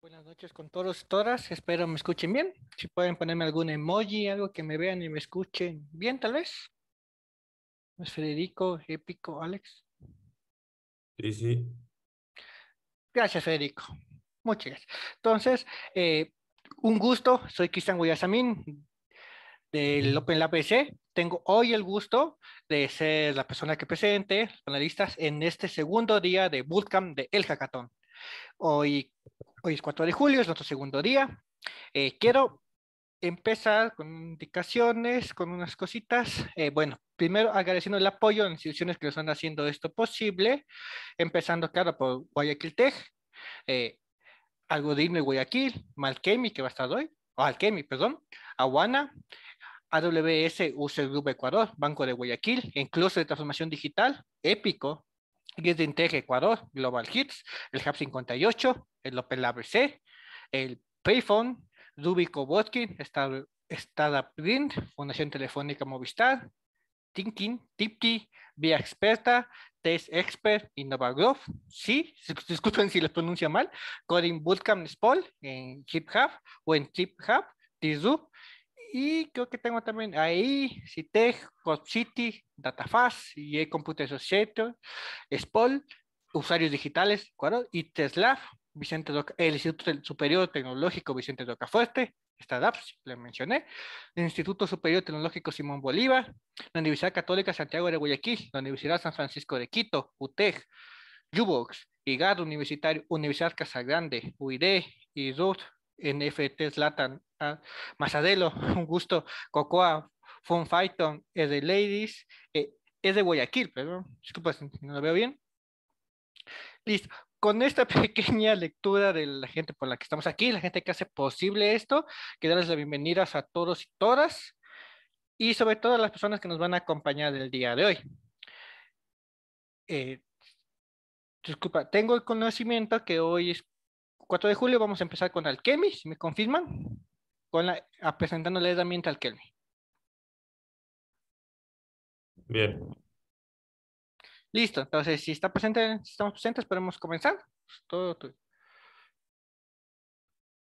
Buenas noches con todos, y todas. Espero me escuchen bien. Si pueden ponerme algún emoji, algo que me vean y me escuchen bien, tal vez. Federico, épico, Alex. Sí, sí. Gracias, Federico. Muchas gracias. Entonces, eh, un gusto. Soy Cristian Guayasamín del Open Lab PC. Tengo hoy el gusto de ser la persona que presente, panelistas, en este segundo día de Bootcamp de El Hackathon. Hoy, hoy es 4 de julio, es nuestro segundo día. Eh, quiero empezar con indicaciones, con unas cositas. Eh, bueno, primero agradeciendo el apoyo a instituciones que nos están haciendo esto posible, empezando, claro, por Guayaquil Tech, eh, y de Guayaquil, Malquemi, que va a estar hoy, o oh, Alquemi, perdón, Aguana, AWS UC Group Ecuador, Banco de Guayaquil, e Incluso de Transformación Digital, Épico, de Integ Ecuador, Global Hits, el Hub 58, el Opel ABC, el Payphone, Rubico Botkin, Startup Print, Fundación Telefónica Movistar, Thinking, Tipti, Vía Experta, Test Expert, Growth. sí, disculpen si les pronuncio mal, Coding Bootcamp Spall, en GitHub o en TipHub, Tizu, y creo que tengo también ahí Citec, City, Datafast, y Computer Associator, SPOL, usuarios digitales, y Tesla, Vicente el Instituto Superior Tecnológico Vicente Fuerte, Startups, le mencioné, el Instituto Superior Tecnológico Simón Bolívar, la Universidad Católica Santiago de Guayaquil, la Universidad San Francisco de Quito, UTEC, Ubox, IGAD Universitario, Universidad Casagrande, UID, Dos NFT Zlatan, ah, Masadelo, un gusto, Cocoa, Fun es de Ladies, eh, es de Guayaquil, pero disculpa si no lo veo bien. Listo. Con esta pequeña lectura de la gente por la que estamos aquí, la gente que hace posible esto, que darles las bienvenidas a todos y todas, y sobre todo a las personas que nos van a acompañar el día de hoy. Eh, disculpa, tengo el conocimiento que hoy es 4 de julio vamos a empezar con Alchemy, si me confirman, con la, a la Alchemy. Bien. Listo, entonces si está presente, si estamos presentes, podemos comenzar. Todo tuyo.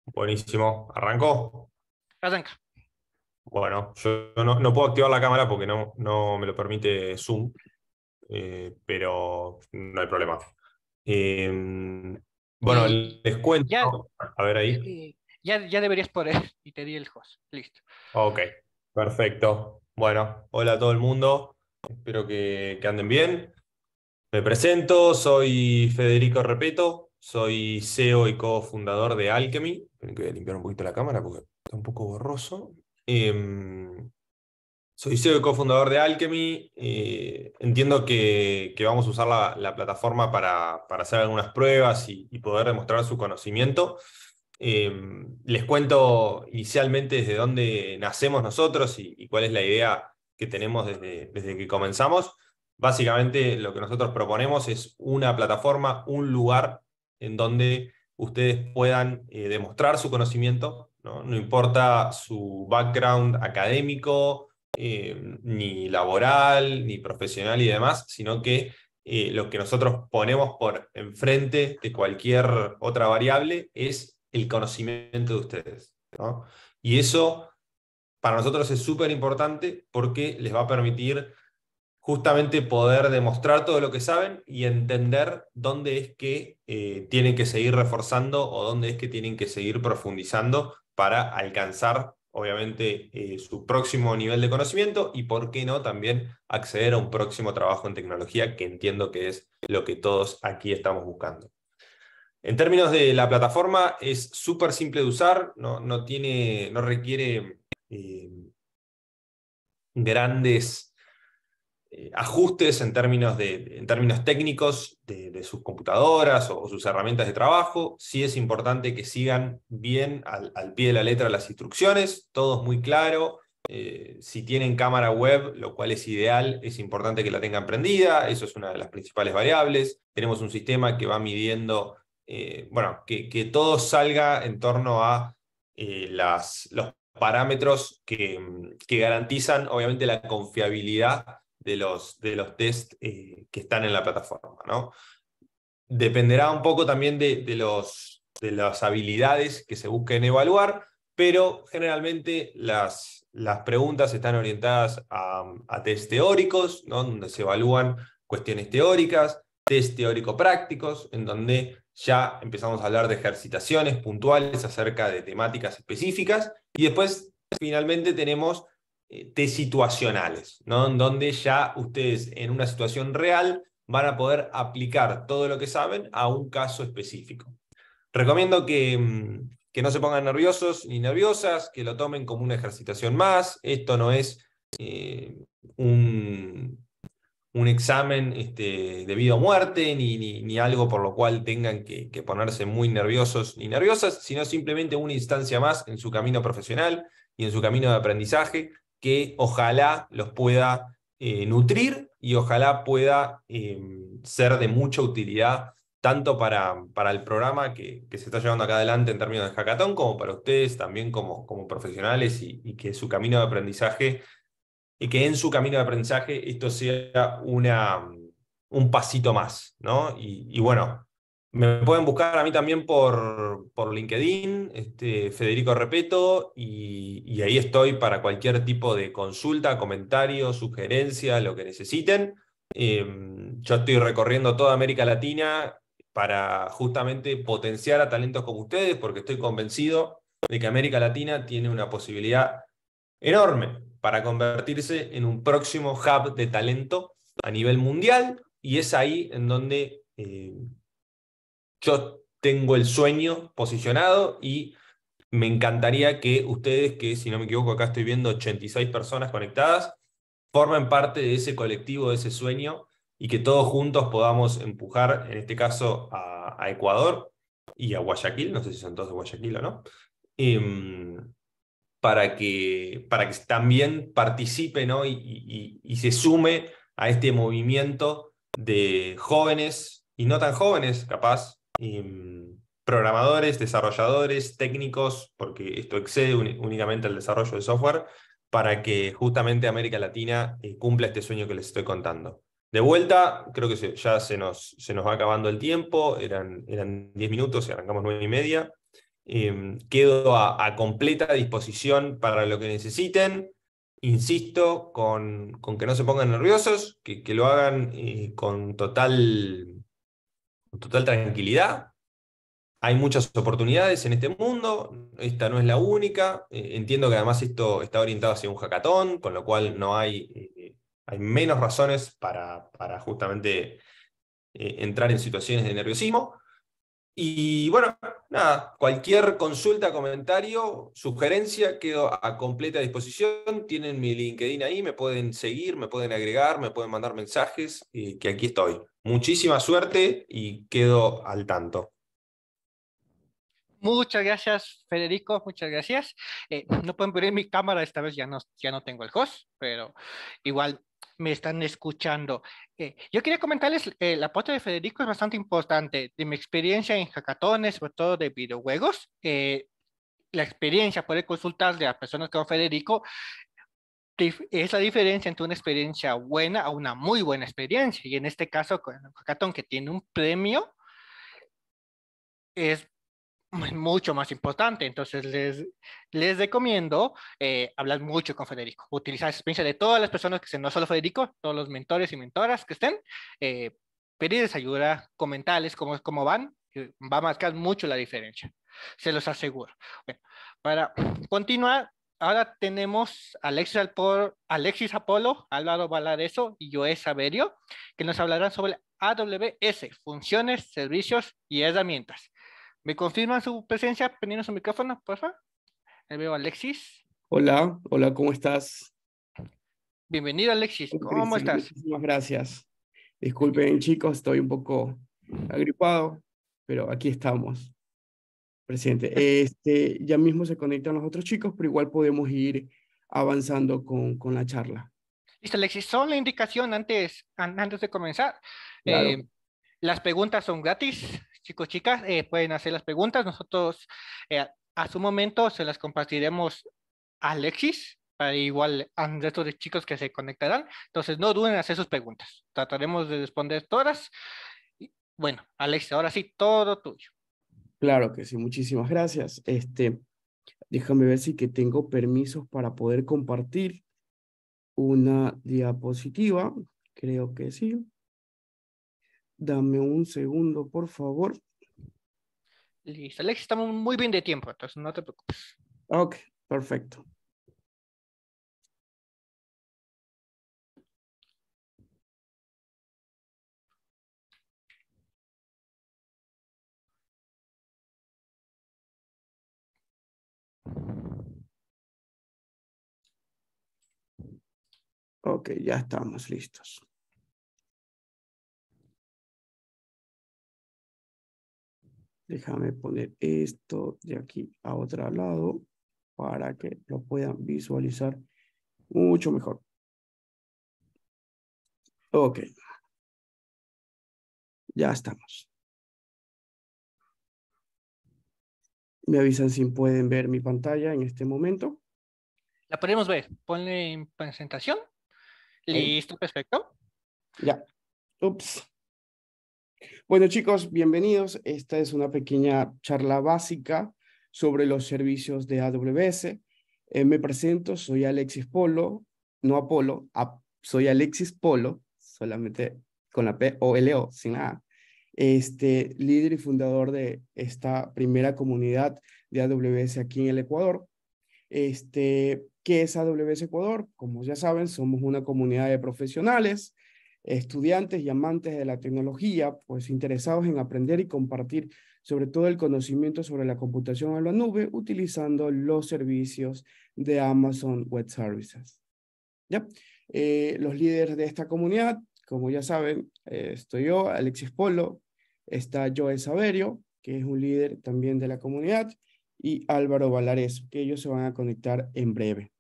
Buenísimo. ¿Arrancó? Arranca. Bueno, yo no, puedo activar la cámara porque no, no me lo permite Zoom, eh, pero no hay problema. Em, bueno, les cuento. a ver ahí. Ya, deberías poner y te di el host. Listo. Ok, perfecto. Bueno, hola a todo el mundo. Espero que, anden bien. Me presento, soy Federico Repeto, soy CEO y cofundador de Alchemy. Voy a limpiar un poquito la cámara porque está un poco borroso. Em, soy CEO y cofundador de Alchemy. Eh, entiendo que, vamos a usar la, plataforma para, hacer algunas pruebas y, poder demostrar su conocimiento. Em, les cuento inicialmente desde dónde nacemos nosotros y, cuál es la idea que tenemos desde, que comenzamos. Básicamente lo que nosotros proponemos es una plataforma, un lugar en donde ustedes puedan eh, demostrar su conocimiento, no importa su background académico, eh, ni laboral, ni profesional y demás, sino que eh, lo que nosotros ponemos por enfrente de cualquier otra variable es el conocimiento de ustedes. ¿no? Y eso para nosotros es súper importante porque les va a permitir justamente poder demostrar todo lo que saben y entender dónde es que eh, tienen que seguir reforzando o dónde es que tienen que seguir profundizando para alcanzar obviamente, eh, su próximo nivel de conocimiento y, por qué no, también acceder a un próximo trabajo en tecnología, que entiendo que es lo que todos aquí estamos buscando. En términos de la plataforma, es súper simple de usar, no, no, tiene, no requiere eh, grandes eh, ajustes en términos, de, en términos técnicos de, sus computadoras o, sus herramientas de trabajo. Sí es importante que sigan bien al, pie de la letra las instrucciones, todo es muy claro. Eh, si tienen cámara web, lo cual es ideal, es importante que la tengan prendida, eso es una de las principales variables. Tenemos un sistema que va midiendo, eh, bueno, que, que, todo salga en torno a las, los parámetros que, que garantizan, obviamente, la confiabilidad de los, de los test eh, que están en la plataforma. ¿no? Dependerá un poco también de, los, de las habilidades que se busquen evaluar, pero generalmente las, las preguntas están orientadas a, test teóricos, donde se evalúan cuestiones teóricas, test teórico-prácticos, en donde ya empezamos a hablar de ejercitaciones puntuales acerca de temáticas específicas, y después finalmente tenemos eh, de situacionales, ¿no? En donde ya ustedes en una situación real van a poder aplicar todo lo que saben a un caso específico. Recomiendo que, mm, no se pongan nerviosos ni nerviosas, que lo tomen como una ejercitación más. Esto no es eh, un, examen este, de vida o muerte, ni, ni, algo por lo cual tengan que ponerse muy nerviosos ni nerviosas, sino simplemente una instancia más en su camino profesional y en su camino de aprendizaje que ojalá los pueda eh, nutrir y ojalá pueda eh, ser de mucha utilidad tanto para, para el programa que, que, se está llevando acá adelante en términos de hackathon, como para ustedes también como, como profesionales y, que su camino de aprendizaje, y que en su camino de aprendizaje esto sea una, un pasito más, ¿no? y bueno, me pueden buscar a mí también por, por LinkedIn, este, Federico Repeto, y, ahí estoy para cualquier tipo de consulta, comentario, sugerencia, lo que necesiten. Em, yo estoy recorriendo toda América Latina para justamente potenciar a talentos como ustedes, porque estoy convencido de que América Latina tiene una posibilidad enorme para convertirse en un próximo hub de talento a nivel mundial, y es ahí en donde... Em, yo tengo el sueño posicionado y me encantaría que ustedes, que si no me equivoco acá estoy viendo 86 personas conectadas, formen parte de ese colectivo, de ese sueño y que todos juntos podamos empujar, en este caso, a, Ecuador y a Guayaquil, no sé si son todos de Guayaquil o no, em, para, que, para que también participe y, y se sume a este movimiento de jóvenes y no tan jóvenes, capaz, Em, programadores, desarrolladores, técnicos, porque esto excede únicamente al desarrollo de software, para que justamente América Latina eh, cumpla este sueño que les estoy contando. De vuelta, creo que ya se nos, se nos va acabando el tiempo, eran, eran 10 minutos y arrancamos 9 y media. Em, quedo a, completa disposición para lo que necesiten. Insisto, con, con que no se pongan nerviosos, que, que lo hagan eh, con total total tranquilidad. Hay muchas oportunidades en este mundo, esta no es la única. Eh, entiendo que además esto está orientado hacia un hackathon, con lo cual no hay, eh, hay menos razones para, para justamente eh, entrar en situaciones de nerviosismo. Y bueno, nada, cualquier consulta, comentario, sugerencia, quedo a completa disposición. Tienen mi LinkedIn ahí, me pueden seguir, me pueden agregar, me pueden mandar mensajes, y que aquí estoy. Muchísima suerte y quedo al tanto. Muchas gracias, Federico, muchas gracias. Eh, no pueden poner mi cámara, esta vez ya no, ya no tengo el host, pero igual me están escuchando. Eh, yo quería comentarles, eh, el aporte de Federico es bastante importante. De mi experiencia en hackatones, sobre todo de videojuegos, eh, la experiencia, consultar de las personas como Federico, es la diferencia entre una experiencia buena a una muy buena experiencia. Y en este caso, con un hackathon que tiene un premio, es mucho más importante. Entonces, les, les recomiendo eh, hablar mucho con Federico, utilizar la experiencia de todas las personas que estén, no solo Federico, todos los mentores y mentoras que estén, eh, pedirles ayuda, comentarles cómo, cómo van, va a marcar mucho la diferencia, se los aseguro. para continuar, ahora tenemos a Alexis, Alpor, Alexis Apolo, Álvaro Valareso y es Saverio, que nos hablarán sobre AWS, funciones, servicios y herramientas. ¿Me confirma su presencia prendiendo su micrófono, por favor? veo a Alexis. Hola, hola, ¿cómo estás? Bienvenido, Alexis. ¿Cómo estás? Muchísimas gracias. Disculpen, chicos, estoy un poco agripado, pero aquí estamos. Presidente, Este, ya mismo se conectan los otros chicos, pero igual podemos ir avanzando con, la charla. Listo, Alexis. Solo la indicación antes, antes de comenzar. Eh, las preguntas son gratis chicos, chicas, eh, pueden hacer las preguntas. Nosotros eh, a su momento se las compartiremos a Alexis, para igual a resto de chicos que se conectarán. Entonces, no duden en hacer sus preguntas. Trataremos de responder todas. Bueno, Alexis, ahora sí, todo tuyo. Claro que sí, muchísimas gracias. Este, déjame ver si que tengo permisos para poder compartir una diapositiva. Creo que sí. Dame un segundo, por favor. Listo, Alex, estamos muy bien de tiempo, entonces no te preocupes. Ok, perfecto. Ok, ya estamos listos. Déjame poner esto de aquí a otro lado para que lo puedan visualizar mucho mejor. Ok. Ya estamos. Me avisan si pueden ver mi pantalla en este momento. La podemos ver. Ponle en presentación. Listo, perfecto. Ya. Ups. Bueno, chicos, bienvenidos. Esta es una pequeña charla básica sobre los servicios de AWS. Eh, me presento, soy Alexis Polo, no Apolo, soy Alexis Polo, solamente con la P o L O, sin nada. Este líder y fundador de esta primera comunidad de AWS aquí en el Ecuador. Este, ¿qué es AWS Ecuador? Como ya saben, somos una comunidad de profesionales estudiantes y amantes de la tecnología, pues interesados en aprender y compartir sobre todo el conocimiento sobre la computación a la nube utilizando los servicios de Amazon Web Services. ¿Ya? Eh, los líderes de esta comunidad, como ya saben, eh, estoy yo, Alexis Polo, está Joel Saverio, que es un líder también de la comunidad, y Álvaro Valares, que ellos se van a conectar en breve.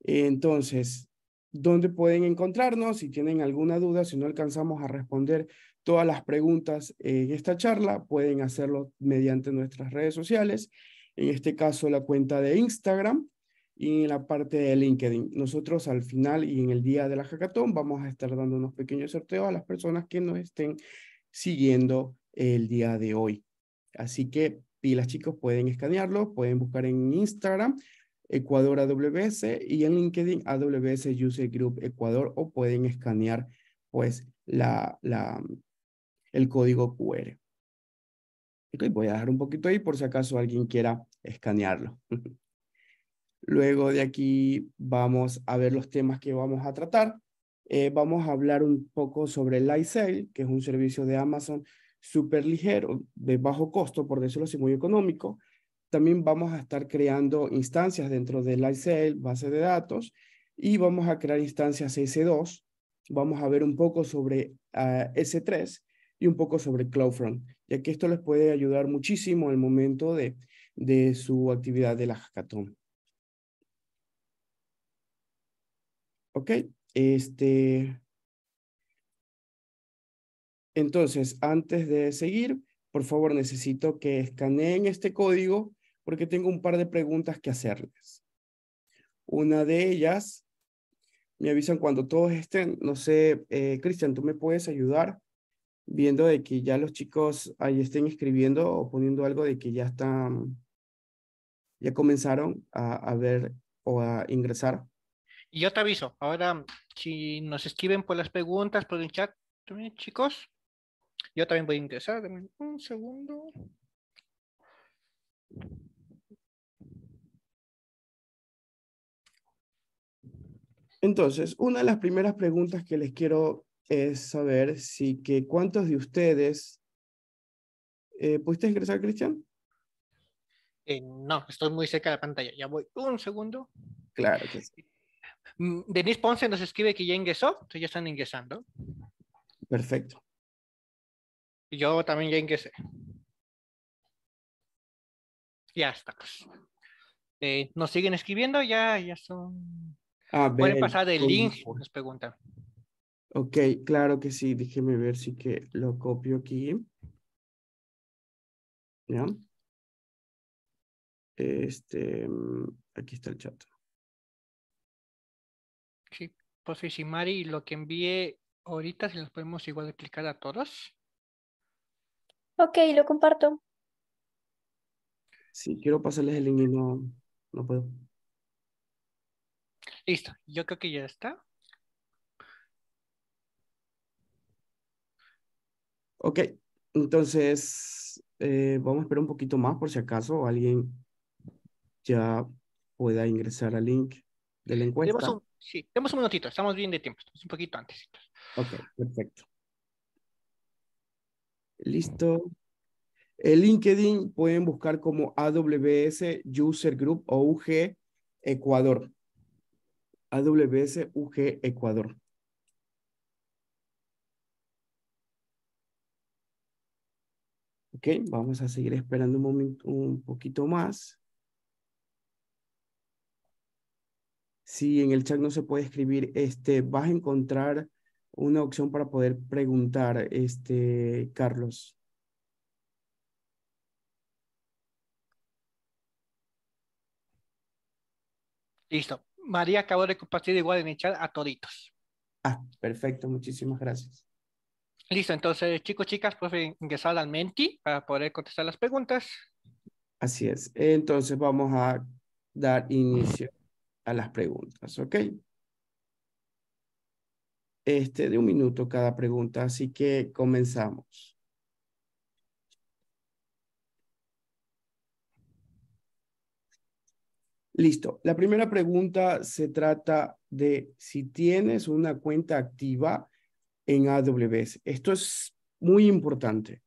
Entonces, dónde pueden encontrarnos, si tienen alguna duda, si no alcanzamos a responder todas las preguntas en esta charla, pueden hacerlo mediante nuestras redes sociales, en este caso la cuenta de Instagram y en la parte de LinkedIn. Nosotros al final y en el día de la hackathon vamos a estar dando unos pequeños sorteos a las personas que nos estén siguiendo el día de hoy. Así que pilas chicos, pueden escanearlo, pueden buscar en Instagram Ecuador AWS y en LinkedIn AWS User Group Ecuador o pueden escanear pues la, el código QR. voy a dejar un poquito ahí por si acaso alguien quiera escanearlo. Luego de aquí vamos a ver los temas que vamos a tratar. Eh, vamos a hablar un poco sobre Lightsail, que es un servicio de Amazon súper ligero, de bajo costo, por decirlo así, muy económico, también vamos a estar creando instancias dentro del ICL, base de datos, y vamos a crear instancias S2. Vamos a ver un poco sobre ah, S3 y un poco sobre CloudFront, ya que esto les puede ayudar muchísimo el momento de, su actividad de la hackathon. Ok, este... Entonces, antes de seguir, por favor necesito que escaneen este código porque tengo un par de preguntas que hacerles. Una de ellas, me avisan cuando todos estén, no sé, eh, Cristian, ¿tú me puedes ayudar? Viendo de que ya los chicos ahí estén escribiendo o poniendo algo de que ya están, ya comenzaron a, ver o a ingresar. Y yo te aviso, ahora si nos escriben por las preguntas, por el chat, chicos, yo también voy a ingresar. Un segundo. Entonces, una de las primeras preguntas que les quiero es saber si que cuántos de ustedes... Eh, ¿Pudiste ingresar, Cristian? Eh, no, estoy muy cerca de la pantalla. Ya voy un segundo. Claro que sí. Mm, Denise Ponce nos escribe que ya ingresó, entonces ya están ingresando. Perfecto. Yo también ya ingresé. Ya está. Eh, nos siguen escribiendo, ya, ya son ¿Pueden pasar el link? Nos preguntan. Ok, claro que sí. Déjenme ver si que lo copio aquí. ¿Ya? Este, mm, aquí está el chat. Sí, pues si Mari, lo que envíe ahorita, si los podemos igual explicar a todos. Ok, lo comparto. Sí, quiero pasarles el link y no, no puedo. Listo, yo creo que ya está. Ok, entonces eh, vamos a esperar un poquito más por si acaso alguien ya pueda ingresar al link de la encuesta. sí, tenemos un minutito, estamos bien de tiempo, estamos un poquito antes. Ok, perfecto. Listo. El LinkedIn pueden buscar como AWS User Group o UG Ecuador. AWS UG Ecuador. Ok, vamos a seguir esperando un momento, un poquito más. Si en el chat no se puede escribir, este, vas a encontrar una opción para poder preguntar, este, Carlos. Listo. María acabó de compartir igual en el chat a toditos. Ah, perfecto, muchísimas gracias. Listo, entonces chicos, chicas, pueden ingresar al Menti para poder contestar las preguntas. Así es. Entonces vamos a dar inicio a las preguntas, ¿ok? Este de un minuto cada pregunta, así que comenzamos. Listo. La primera pregunta se trata de si tienes una cuenta activa en AWS. Esto es muy importante,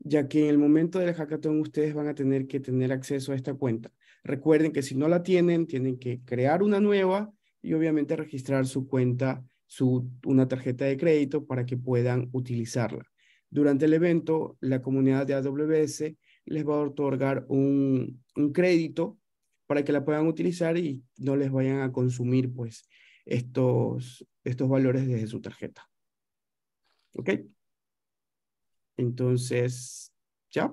ya que en el momento del hackathon ustedes van a tener que tener acceso a esta cuenta. Recuerden que si no la tienen, tienen que crear una nueva y obviamente registrar su cuenta, su, una tarjeta de crédito para que puedan utilizarla. Durante el evento, la comunidad de AWS les va a otorgar un, un crédito para que la puedan utilizar y no les vayan a consumir pues estos, estos valores desde su tarjeta. ¿Ok? Entonces, ya.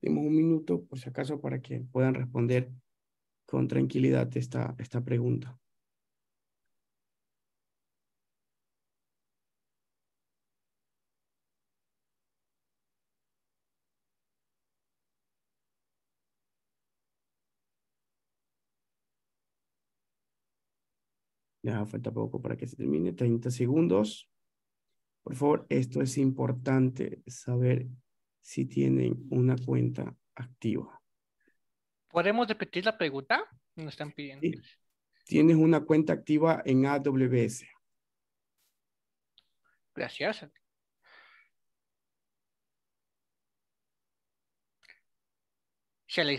Tenemos un minuto, por si acaso, para que puedan responder con tranquilidad esta, esta pregunta. falta poco para que se termine, 30 segundos. Por favor, esto es importante saber si tienen una cuenta activa. ¿Podemos repetir la pregunta? Nos están pidiendo. ¿Tienes una cuenta activa en AWS? Gracias.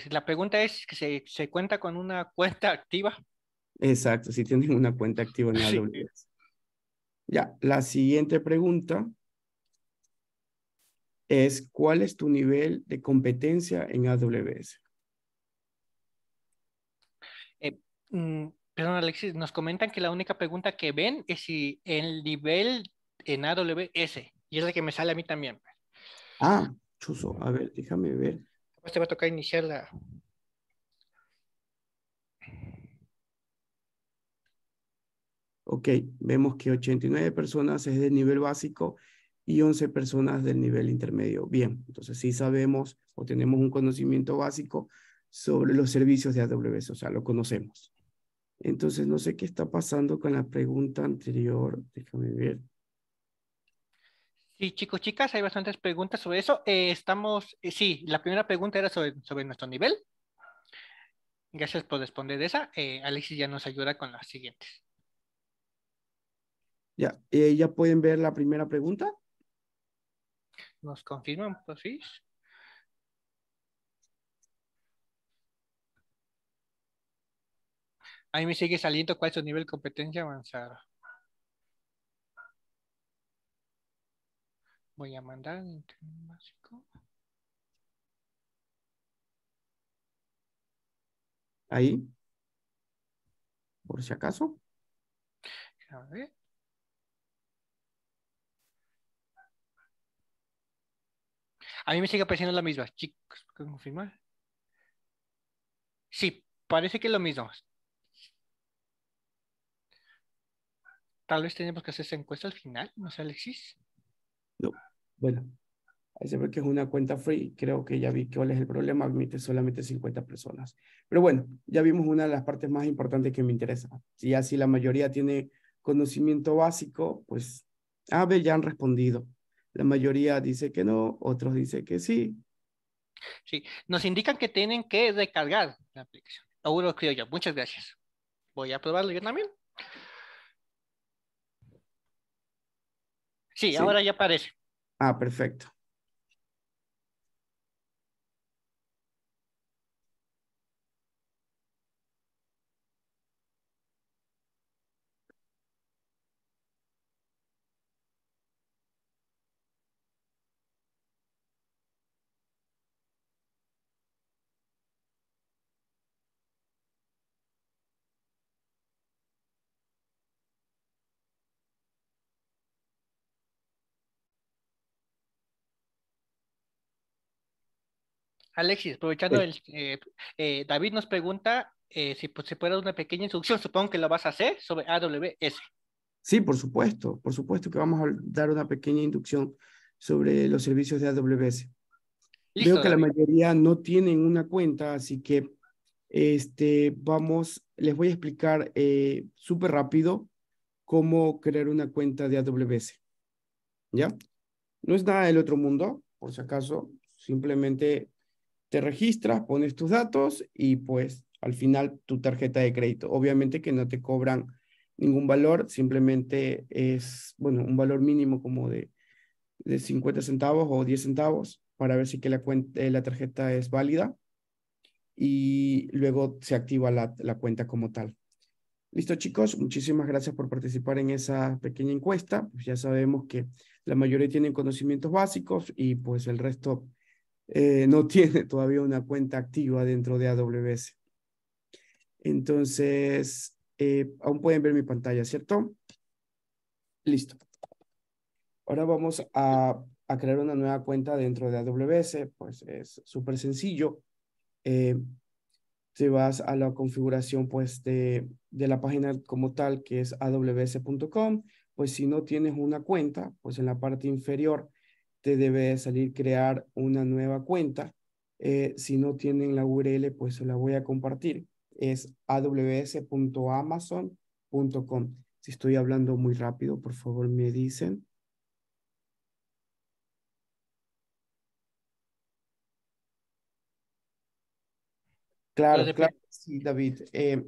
La pregunta es que se cuenta con una cuenta activa Exacto, si tienen una cuenta activa en AWS. Ya, la siguiente pregunta es, ¿cuál es tu nivel de competencia en AWS? Eh, mm, perdón, Alexis, nos comentan que la única pregunta que ven es si el nivel en AWS, y es la que me sale a mí también. Ah, chuso. a ver, déjame ver. Pues te va a tocar iniciar la, ok, vemos que 89 personas es del nivel básico y 11 personas del nivel intermedio. Bien, entonces sí sabemos o tenemos un conocimiento básico sobre los servicios de AWS, o sea, lo conocemos. Entonces, no sé qué está pasando con la pregunta anterior. Déjame ver. Sí, chicos, chicas, hay bastantes preguntas sobre eso. Eh, estamos, eh, sí, la primera pregunta era sobre, nuestro nivel. Gracias por responder esa. Eh, Alexis ya nos ayuda con las siguientes. Ya, eh, ya pueden ver la primera pregunta. Nos confirman, pues sí. Ahí me sigue saliendo cuál es su nivel de competencia avanzada. Voy a mandar el básico. Ahí. Por si acaso. A ver. A mí me sigue apareciendo la misma. Chicos, confirmar. Sí, parece que es lo mismo. Tal vez tenemos que hacer esa encuesta al final, ¿no sé, Alexis? No, bueno. Ahí se ve que es una cuenta free. Creo que ya vi cuál es el problema. Admite solamente 50 personas. Pero bueno, ya vimos una de las partes más importantes que me interesa. Si ya si la mayoría tiene conocimiento básico, pues, a ver, ya han respondido. La mayoría dice que no, otros dicen que sí. Sí, nos indican que tienen que recargar la aplicación. creo yo. muchas gracias. Voy a probarlo yo también. sí, ahora ya aparece. Ah, perfecto. Alexis, aprovechando, el, eh, eh, David nos pregunta eh, si pues, se puede dar una pequeña inducción. supongo que lo vas a hacer, sobre AWS. Sí, por supuesto, por supuesto que vamos a dar una pequeña inducción sobre los servicios de AWS. Veo que la mayoría no tienen una cuenta, así que este, vamos, les voy a explicar súper rápido cómo crear una cuenta de AWS. ¿Ya? No es nada del otro mundo, por si acaso, simplemente te registras, pones tus datos y pues al final tu tarjeta de crédito. Obviamente que no te cobran ningún valor, simplemente es, bueno, un valor mínimo como de, de 50 centavos o 10 centavos para ver si que la, cuenta, eh, la tarjeta es válida y luego se activa la, cuenta como tal. Listo chicos, muchísimas gracias por participar en esa pequeña encuesta. Pues ya sabemos que la mayoría tienen conocimientos básicos y pues el resto eh, no tiene todavía una cuenta activa dentro de AWS. Entonces, eh, aún pueden ver mi pantalla, ¿cierto? Listo. Ahora vamos a, crear una nueva cuenta dentro de AWS. Pues es súper sencillo. Eh, te vas a la configuración pues de, de la página como tal, que es aws.com. Pues si no tienes una cuenta, pues en la parte inferior te debe salir crear una nueva cuenta. Eh, si no tienen la URL, pues se la voy a compartir. Es aws.amazon.com. Si estoy hablando muy rápido, por favor me dicen. Claro, claro, sí, David. Eh,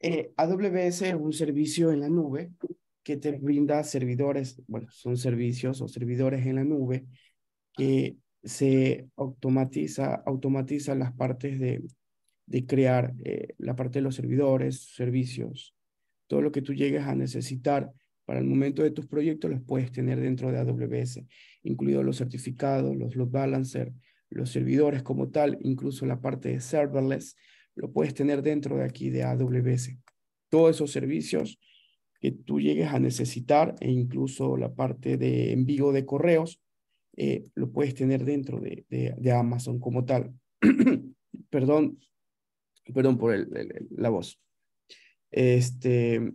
eh, AWS es un servicio en la nube que te brinda servidores, bueno, son servicios o servidores en la nube que se automatiza, automatiza las partes de, de crear eh, la parte de los servidores, servicios, todo lo que tú llegues a necesitar para el momento de tus proyectos los puedes tener dentro de AWS, incluidos los certificados, los load balancer, los servidores como tal, incluso la parte de serverless, lo puedes tener dentro de aquí de AWS. Todos esos servicios que tú llegues a necesitar e incluso la parte de envío de correos, eh, lo puedes tener dentro de, de, Amazon como tal. perdón, perdón por el, la voz. Este,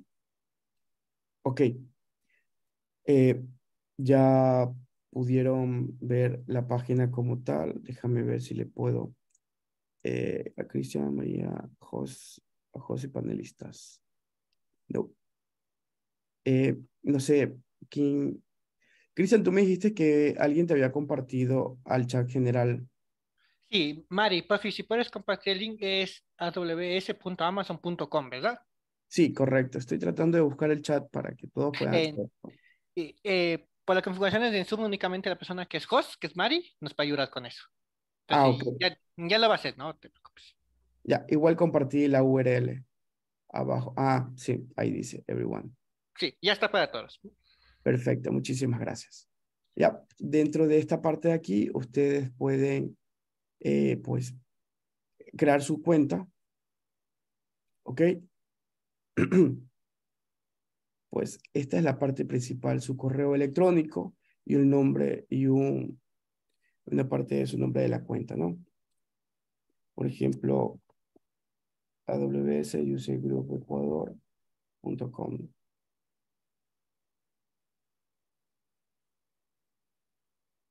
ok. Eh, ya pudieron ver la página como tal. Déjame ver si le puedo. Eh, a Cristian María José, a José Panelistas. No. Eh, no sé, ¿quién? Cristian, tú me dijiste que alguien te había compartido al chat general. Sí, Mari, pues, si puedes compartir el link es aws.amazon.com, ¿verdad? Sí, correcto. Estoy tratando de buscar el chat para que todo pueda. Eh, por las configuraciones de Zoom, únicamente la persona que es host, que es Mari, nos va a ayudar con eso. ah, ya, ya, lo va a hacer, no te preocupes. Ya, igual compartí la URL abajo. Ah, sí, ahí dice everyone sí, ya está para todos. Perfecto, muchísimas gracias. Ya, dentro de esta parte de aquí, ustedes pueden, eh, pues, crear su cuenta. ¿Ok? pues, esta es la parte principal, su correo electrónico y un nombre y un, una parte de su nombre de la cuenta, ¿no? Por ejemplo, awsusegroupecuador.com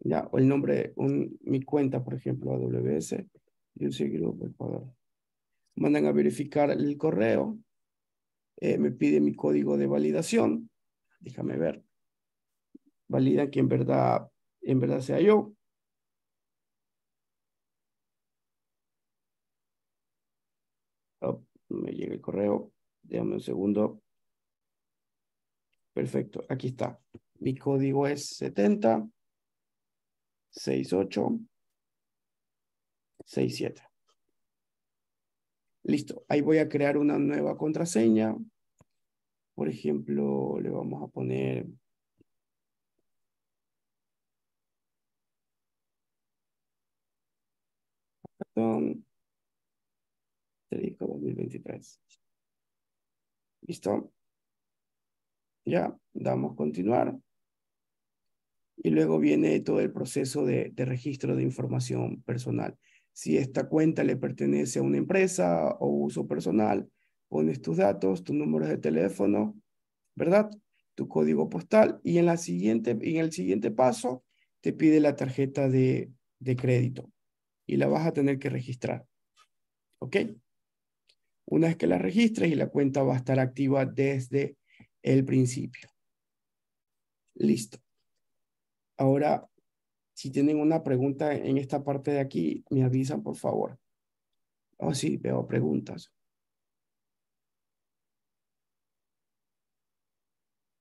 ya, o el nombre, mi cuenta, por ejemplo, AWS, UC Group Ecuador. Mandan a verificar el correo, eh, me pide mi código de validación, déjame ver, valida que en verdad, en verdad sea yo. me llega el correo, déjame un segundo. Perfecto, aquí está. Mi código es 70. 6, 8, 6, 7. Listo, ahí voy a crear una nueva contraseña. Por ejemplo, le vamos a poner... Perdón. 2023. Listo. Ya, damos continuar y luego viene todo el proceso de, registro de información personal. Si esta cuenta le pertenece a una empresa o uso personal, pones tus datos, tus números de teléfono, ¿verdad? Tu código postal y en, la siguiente, en el siguiente paso te pide la tarjeta de, de crédito y la vas a tener que registrar. ¿Ok? Una vez que la registres y la cuenta va a estar activa desde el principio. Listo. Ahora, si tienen una pregunta en esta parte de aquí, me avisan, por favor. Oh, sí, veo preguntas.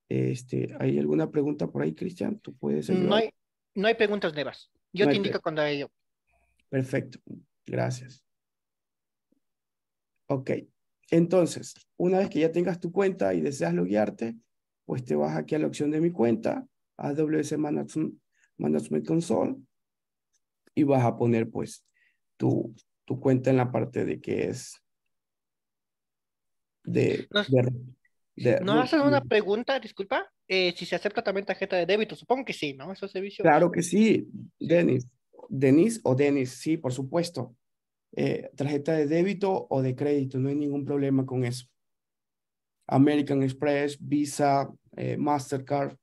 Este, ¿Hay alguna pregunta por ahí, Cristian? ¿Tú puedes No hay, no hay preguntas nuevas. Yo te indico cuando hay Perfecto, gracias. Ok, entonces, una vez que ya tengas tu cuenta y deseas loguearte, pues te vas aquí a la opción de mi cuenta AWS Management, Console y vas a poner pues tu, tu cuenta en la parte de que es de... ¿no hacen una pregunta, disculpa, eh, si se acepta también tarjeta de débito, supongo que sí, ¿no? Esos servicios. Claro que sí, Denis. Denis o Denis, sí, por supuesto. Eh, tarjeta de débito o de crédito, no hay ningún problema con eso. American Express, Visa, eh, Mastercard,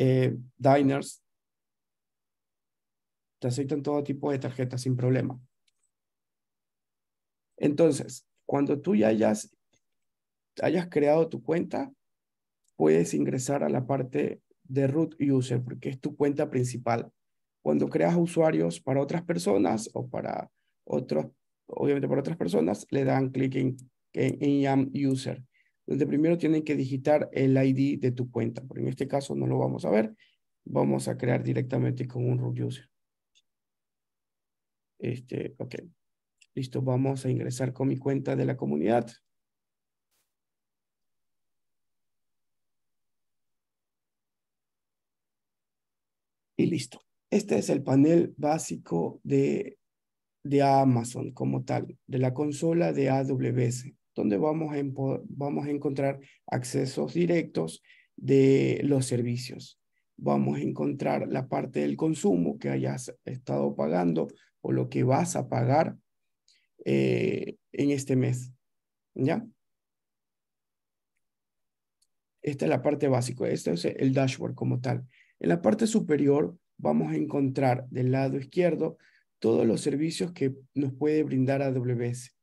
eh, diners, te aceptan todo tipo de tarjetas sin problema. Entonces, cuando tú ya hayas, hayas creado tu cuenta, puedes ingresar a la parte de root user, porque es tu cuenta principal. Cuando creas usuarios para otras personas o para otros, obviamente para otras personas, le dan clic en, en, user donde primero tienen que digitar el ID de tu cuenta, pero en este caso no lo vamos a ver, vamos a crear directamente con un root user. Este, ok. Listo, vamos a ingresar con mi cuenta de la comunidad. Y listo. Este es el panel básico de, de Amazon como tal, de la consola de AWS donde vamos a, vamos a encontrar accesos directos de los servicios. Vamos a encontrar la parte del consumo que hayas estado pagando o lo que vas a pagar eh, en este mes. ¿Ya? Esta es la parte básica, este es el dashboard como tal. En la parte superior vamos a encontrar del lado izquierdo todos los servicios que nos puede brindar AWS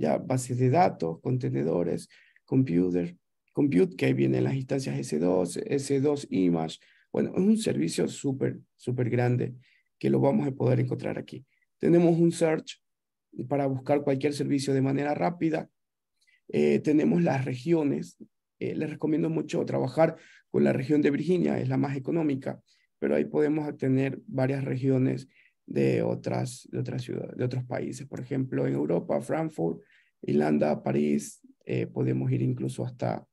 ya bases de datos, contenedores, computer, compute, que ahí vienen las instancias S2, S2 image. Bueno, es un servicio súper, súper grande que lo vamos a poder encontrar aquí. Tenemos un search para buscar cualquier servicio de manera rápida. Eh, tenemos las regiones. Eh, les recomiendo mucho trabajar con la región de Virginia, es la más económica, pero ahí podemos tener varias regiones de otras, de otras ciudades, de otros países. Por ejemplo, en Europa, Frankfurt, Irlanda, París, eh, podemos ir incluso hasta,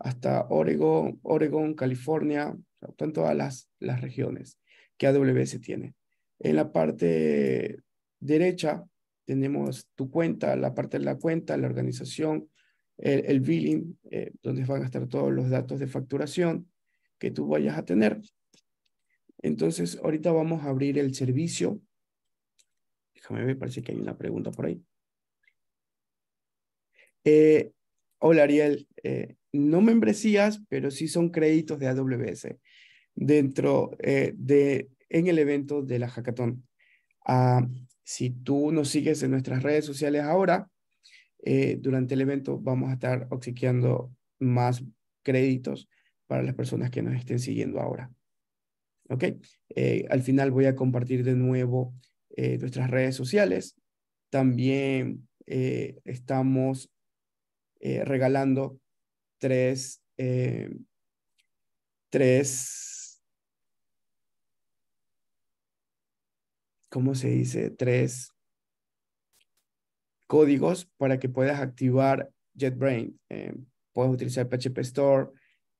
hasta Oregon, Oregon, California, en todas las, las regiones que AWS tiene. En la parte derecha tenemos tu cuenta, la parte de la cuenta, la organización, el, billing, eh, donde van a estar todos los datos de facturación que tú vayas a tener. Entonces, ahorita vamos a abrir el servicio. Déjame ver, parece que hay una pregunta por ahí. Eh, hola Ariel, eh, no membresías, pero sí son créditos de AWS dentro eh, de, en el evento de la hackathon. Ah, si tú nos sigues en nuestras redes sociales ahora, durante el evento vamos a estar obsequiando más créditos para las personas que nos estén siguiendo ahora. ¿ok? Eh, al final voy a compartir de nuevo eh, nuestras redes sociales. También eh, estamos regalando tres, tres, ¿cómo se dice? Tres códigos para que puedas activar JetBrain, puedes utilizar PHP Store,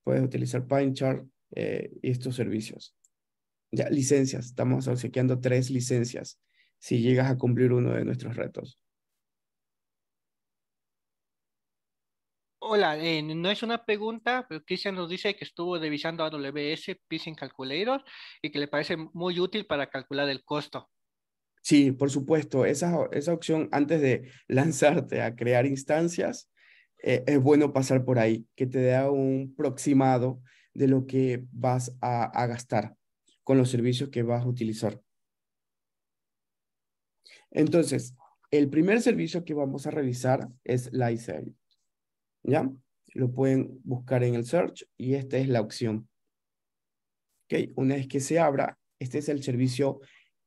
puedes utilizar PineChart y estos servicios. Ya, licencias. Estamos obsequiando tres licencias si llegas a cumplir uno de nuestros retos. Hola, eh, no es una pregunta, pero Cristian nos dice que estuvo revisando AWS Pricing Calculator y que le parece muy útil para calcular el costo. Sí, por supuesto, esa, opción antes de lanzarte a crear instancias, eh, es bueno pasar por ahí, que te dé un aproximado de lo que vas a gastar con los servicios que vas a utilizar. Entonces, el primer servicio que vamos a revisar es Live ¿Ya? Lo pueden buscar en el search y esta es la opción. ¿Ok? Una vez que se abra, este es el servicio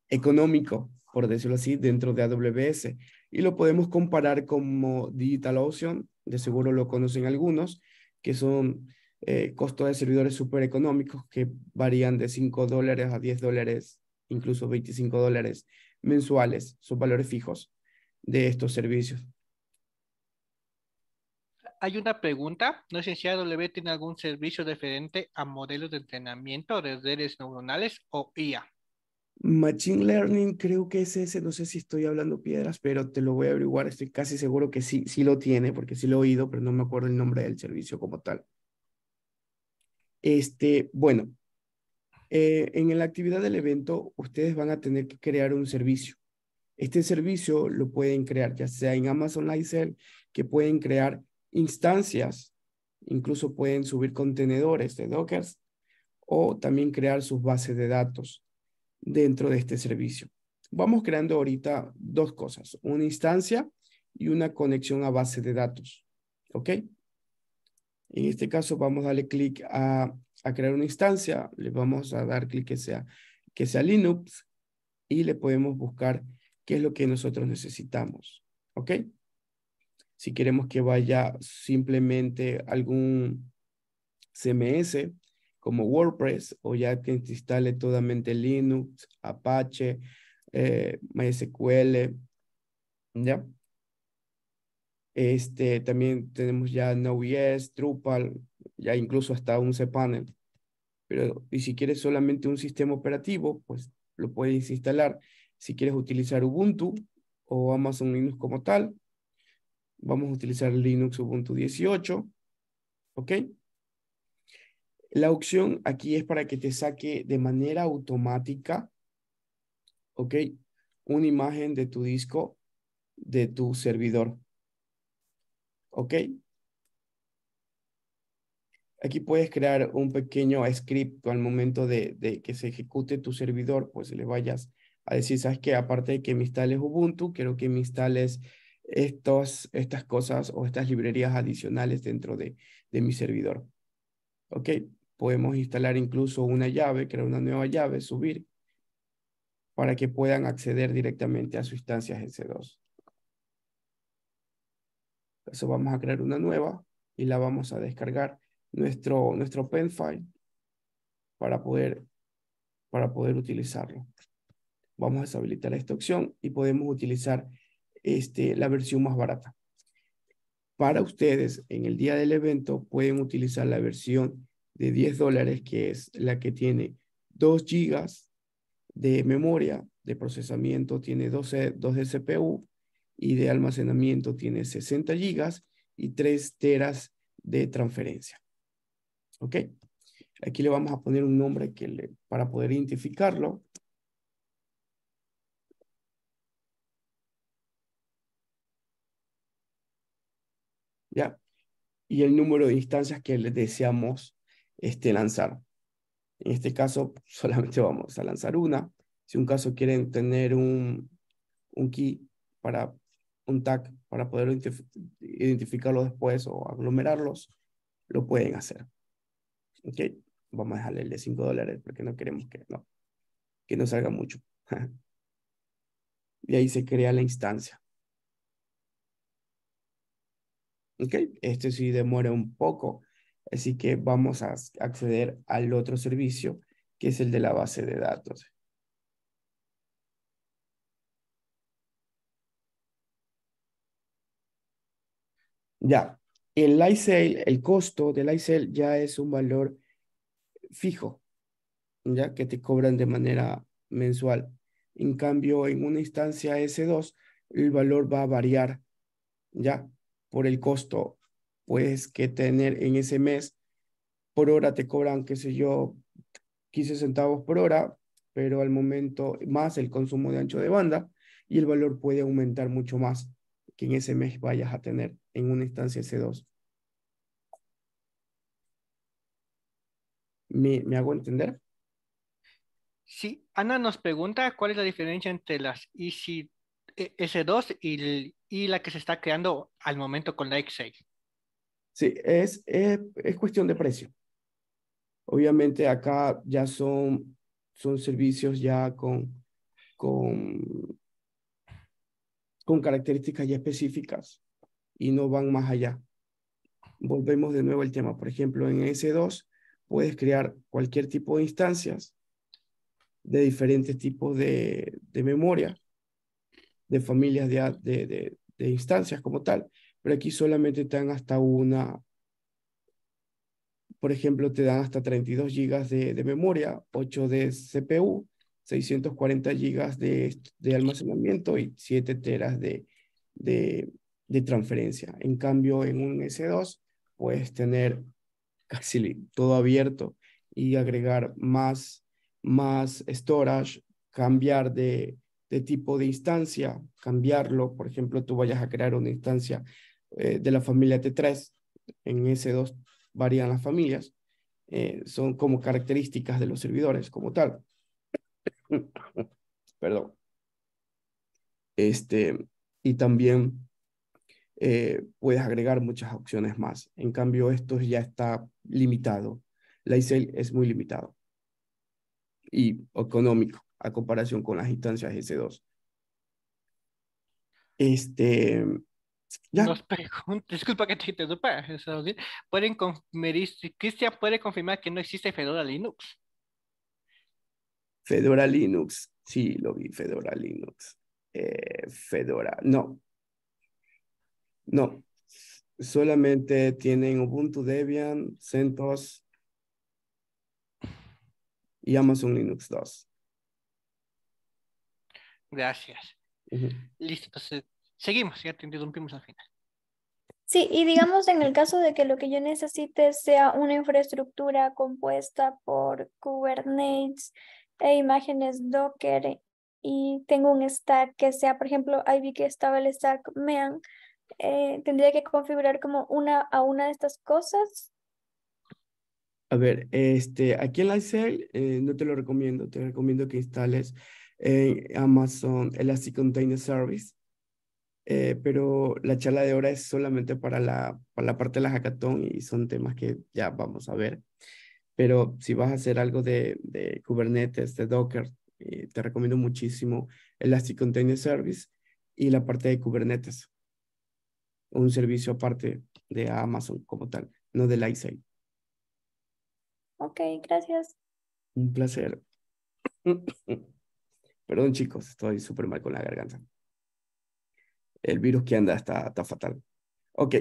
económico, por decirlo así, dentro de AWS. Y lo podemos comparar como DigitalOcean, de seguro lo conocen algunos, que son eh, costos de servidores súper económicos que varían de 5 dólares a 10 dólares, incluso 25 dólares mensuales, son valores fijos de estos servicios. Hay una pregunta, no sé si AWS tiene algún servicio referente a modelos de entrenamiento de redes neuronales o IA. Machine Learning, creo que es ese, no sé si estoy hablando piedras, pero te lo voy a averiguar, estoy casi seguro que sí, sí lo tiene, porque sí lo he oído, pero no me acuerdo el nombre del servicio como tal. Este, bueno, eh, en la actividad del evento, ustedes van a tener que crear un servicio. Este servicio lo pueden crear, ya sea en Amazon Lightsail, que pueden crear instancias, incluso pueden subir contenedores de Docker o también crear sus bases de datos dentro de este servicio. Vamos creando ahorita dos cosas, una instancia y una conexión a base de datos. ¿Ok? En este caso vamos a darle clic a, crear una instancia, le vamos a dar clic que sea, que sea Linux y le podemos buscar qué es lo que nosotros necesitamos. ¿Ok? Si queremos que vaya simplemente algún CMS como WordPress o ya que instale totalmente Linux, Apache, eh, MySQL, ¿ya? Este, también tenemos ya Node.js, Drupal, ya incluso hasta un cPanel. Pero, y si quieres solamente un sistema operativo, pues lo puedes instalar. Si quieres utilizar Ubuntu o Amazon Linux como tal, vamos a utilizar Linux Ubuntu 18. ¿Ok? La opción aquí es para que te saque de manera automática, ¿ok? Una imagen de tu disco, de tu servidor. ¿Ok? Aquí puedes crear un pequeño script al momento de, que se ejecute tu servidor, pues le vayas a decir, sabes qué? aparte de que me instales Ubuntu, quiero que me instales estos, estas cosas o estas librerías adicionales dentro de, mi servidor. ¿Ok? Podemos instalar incluso una llave, crear una nueva llave, subir, para que puedan acceder directamente a su instancia s 2 eso vamos a crear una nueva y la vamos a descargar nuestro, nuestro pen file para poder, para poder utilizarlo. Vamos a deshabilitar esta opción y podemos utilizar este, la versión más barata. Para ustedes, en el día del evento, pueden utilizar la versión de 10 dólares, que es la que tiene 2 gigas de memoria de procesamiento, tiene 12, 2 de CPU y de almacenamiento tiene 60 gigas y 3 teras de transferencia. ¿Ok? Aquí le vamos a poner un nombre que le, para poder identificarlo. ¿Ya? Y el número de instancias que le deseamos este, lanzar. En este caso, solamente vamos a lanzar una. Si un caso quieren tener un, un key para un tag para poder identificarlos después o aglomerarlos, lo pueden hacer. ¿Ok? Vamos a dejarle el de 5 dólares porque no queremos que no, que no salga mucho. y ahí se crea la instancia. ¿Ok? Este sí demora un poco, así que vamos a acceder al otro servicio que es el de la base de datos. Ya, el light el costo del light ya es un valor fijo, ya que te cobran de manera mensual. En cambio, en una instancia S2, el valor va a variar, ya, por el costo, pues, que tener en ese mes. Por hora te cobran, qué sé yo, 15 centavos por hora, pero al momento más el consumo de ancho de banda y el valor puede aumentar mucho más que en ese mes vayas a tener en una instancia s 2 ¿Me, hago entender? Sí, Ana nos pregunta cuál es la diferencia entre las eh, S2 y, y la que se está creando al momento con la X6. Sí, es, es, cuestión de precio. Obviamente acá ya son, son servicios ya con, con, con características ya específicas y no van más allá. Volvemos de nuevo al tema. Por ejemplo, en S2 puedes crear cualquier tipo de instancias de diferentes tipos de, memoria, de familias de, instancias como tal. Pero aquí solamente te dan hasta una por ejemplo, te dan hasta 32 GB de, memoria, 8 de CPU, 640 GB de, almacenamiento y 7 teras de, de, de transferencia. En cambio, en un S2 puedes tener casi todo abierto y agregar más, más storage, cambiar de, de tipo de instancia, cambiarlo. Por ejemplo, tú vayas a crear una instancia eh, de la familia T3, en S2 varían las familias, eh, son como características de los servidores como tal. Perdón. Este, y también eh, puedes agregar muchas opciones más. En cambio, esto ya está limitado. La Icel es muy limitado y económico a comparación con las instancias S2. Este, ya. Nos disculpa que te interrumpa, Cristian puede confirmar que no existe Fedora Linux. Fedora Linux, sí, lo vi, Fedora Linux. Eh, Fedora, no, no, solamente tienen Ubuntu, Debian, CentOS y Amazon Linux 2. Gracias. Listo, seguimos, ya te interrumpimos al final. Sí, y digamos en el caso de que lo que yo necesite sea una infraestructura compuesta por Kubernetes e imágenes Docker y tengo un stack que sea, por ejemplo, ahí vi que estaba el stack MEAN, eh, tendría que configurar como una a una de estas cosas? A ver, este, aquí en Lightsail eh, no te lo recomiendo, te recomiendo que instales en eh, Amazon Elastic Container Service, pero la charla de ahora es solamente para la, para la parte de la hackathon y son temas que ya vamos a ver. Pero si vas a hacer algo de, de Kubernetes, de Docker, te recomiendo muchísimo Elastic Container Service y la parte de Kubernetes un servicio aparte de Amazon como tal, no de Lightsail. Ok, gracias. Un placer. Perdón, chicos, estoy súper mal con la garganta. El virus que anda está, fatal. Ok,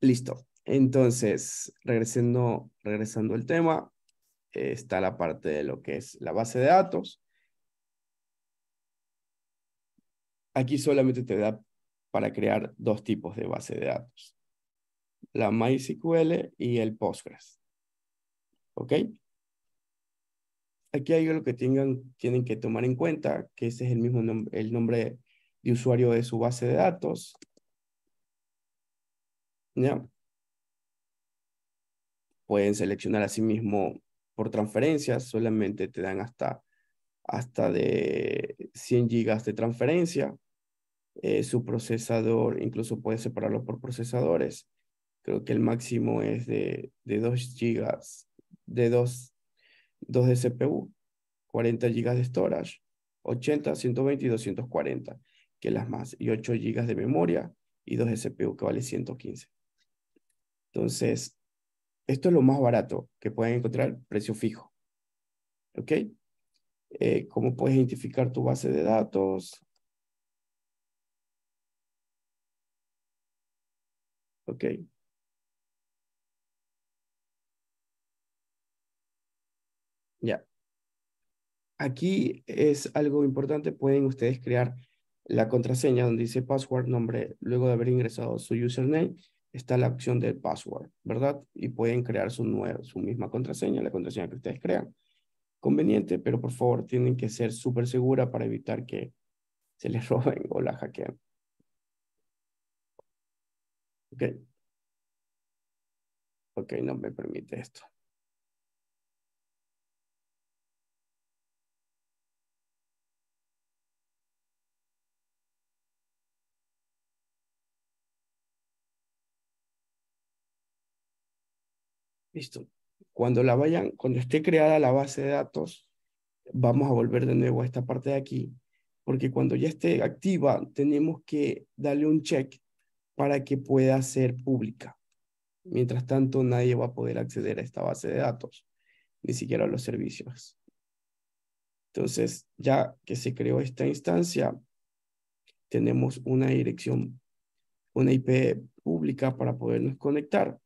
listo. Entonces, regresando, regresando al tema, está la parte de lo que es la base de datos. Aquí solamente te da para crear dos tipos de base de datos, la MySQL y el Postgres. ¿Ok? Aquí hay algo que tengan, tienen que tomar en cuenta, que ese es el mismo el nombre de usuario de su base de datos. ¿Ya? Pueden seleccionar a sí por transferencia, solamente te dan hasta, hasta de 100 gigas de transferencia. Eh, su procesador, incluso puede separarlo por procesadores. Creo que el máximo es de, 2 GB, de 2, 2 de CPU, 40 GB de storage, 80, 120 y 240, que las más, y 8 GB de memoria y 2 de CPU, que vale 115. Entonces, esto es lo más barato que pueden encontrar, precio fijo. ¿Ok? Eh, ¿Cómo puedes identificar tu base de datos? Ok. Ya. Aquí es algo importante. Pueden ustedes crear la contraseña donde dice password, nombre, luego de haber ingresado su username, está la opción del password, ¿verdad? Y pueden crear su, nueva, su misma contraseña, la contraseña que ustedes crean. Conveniente, pero por favor tienen que ser súper segura para evitar que se les roben o la hackeen. Ok. Ok, no me permite esto. Listo. Cuando la vayan, cuando esté creada la base de datos, vamos a volver de nuevo a esta parte de aquí, porque cuando ya esté activa, tenemos que darle un check para que pueda ser pública. Mientras tanto, nadie va a poder acceder a esta base de datos, ni siquiera a los servicios. Entonces, ya que se creó esta instancia, tenemos una dirección, una IP pública para podernos conectar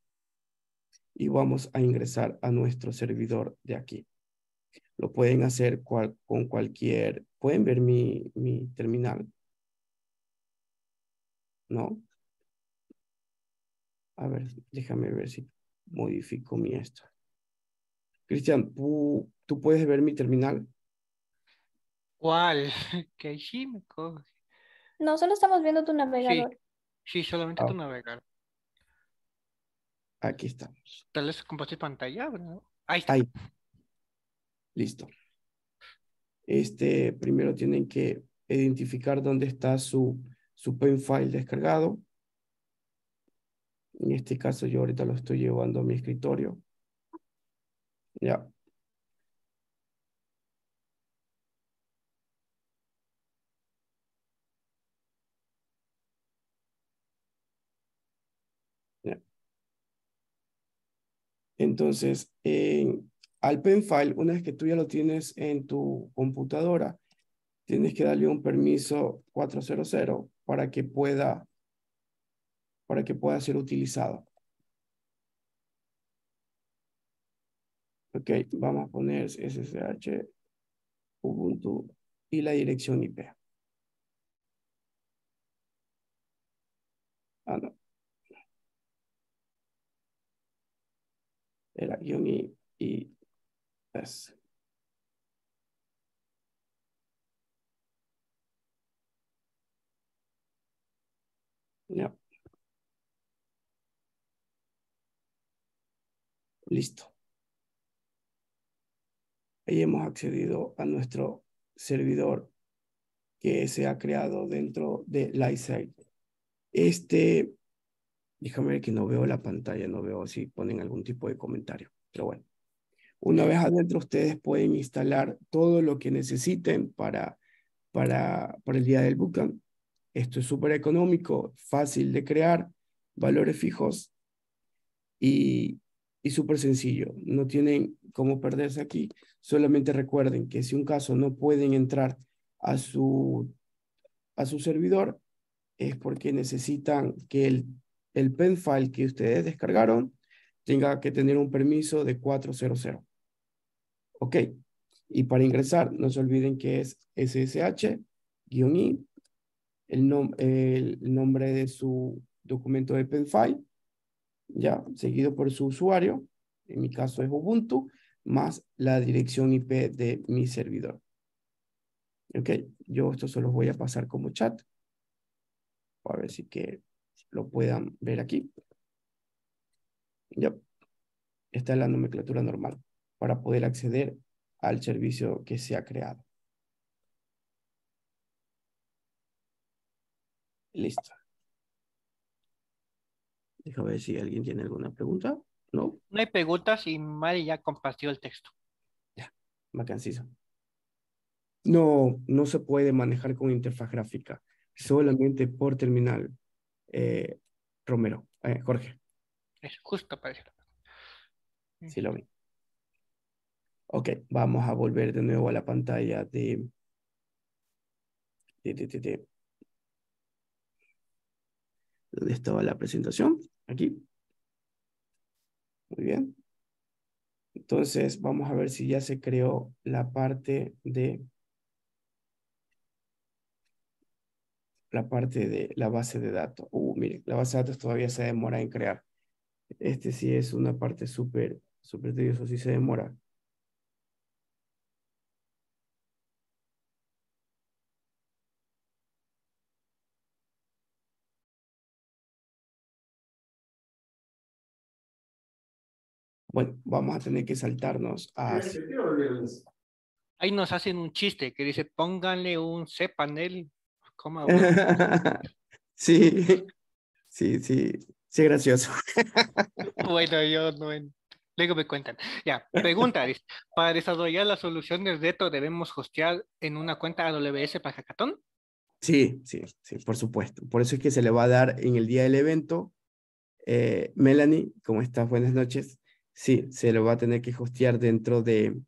y vamos a ingresar a nuestro servidor de aquí. Lo pueden hacer con cualquier, pueden ver mi, mi terminal. ¿No? A ver, déjame ver si modifico mi esto. Cristian, ¿tú, puedes ver mi terminal? ¿Cuál? Que sí me coge. No, solo estamos viendo tu navegador. Sí, solamente ah. tu navegador. Aquí estamos. Tal vez compartir pantalla, ¿verdad? Ahí está. Listo. Este, primero tienen que identificar dónde está su, su pen file descargado. En este caso yo ahorita lo estoy llevando a mi escritorio. Ya. Entonces, en al PenFile, una vez que tú ya lo tienes en tu computadora, tienes que darle un permiso 400 para que pueda para que pueda ser utilizado. Ok, vamos a poner SSH Ubuntu y la dirección IP. Ah, no. Era y, Listo. Ahí hemos accedido a nuestro servidor que se ha creado dentro de Lightside. Este, déjame ver que no veo la pantalla, no veo si ponen algún tipo de comentario, pero bueno. Una vez adentro ustedes pueden instalar todo lo que necesiten para, para, para el día del bootcamp. Esto es súper económico, fácil de crear, valores fijos y y súper sencillo. No tienen cómo perderse aquí. Solamente recuerden que si un caso no pueden entrar a su, a su servidor, es porque necesitan que el, el pen file que ustedes descargaron tenga que tener un permiso de 400. Ok. Y para ingresar, no se olviden que es SSH-I, el, nom el nombre de su documento de pen file ya seguido por su usuario, en mi caso es Ubuntu, más la dirección IP de mi servidor. Ok, yo esto solo los voy a pasar como chat, a ver si que lo puedan ver aquí. Ya, está la nomenclatura normal para poder acceder al servicio que se ha creado. Listo. Déjame ver si alguien tiene alguna pregunta. No. No hay preguntas y Mari ya compartió el texto. Ya, macanciso. No, no se puede manejar con interfaz gráfica, solamente por terminal. Eh, Romero, eh, Jorge. Es justo para Sí, lo vi. Ok, vamos a volver de nuevo a la pantalla de... de, de, de ¿Dónde estaba la presentación? Aquí. Muy bien. Entonces, vamos a ver si ya se creó la parte de la parte de la base de datos. Uh, miren, la base de datos todavía se demora en crear. Este sí es una parte súper, súper tedioso, sí se demora. bueno, vamos a tener que saltarnos a... Ahí nos hacen un chiste que dice, pónganle un C panel sí, sí, sí, sí, gracioso. bueno, yo no... Luego me cuentan. Ya, pregunta, ¿para desarrollar la soluciones del reto debemos hostear en una cuenta AWS para Hackathon? Sí, sí, sí, por supuesto. Por eso es que se le va a dar en el día del evento. Eh, Melanie, ¿cómo estás? Buenas noches sí, se lo va a tener que hostear dentro de,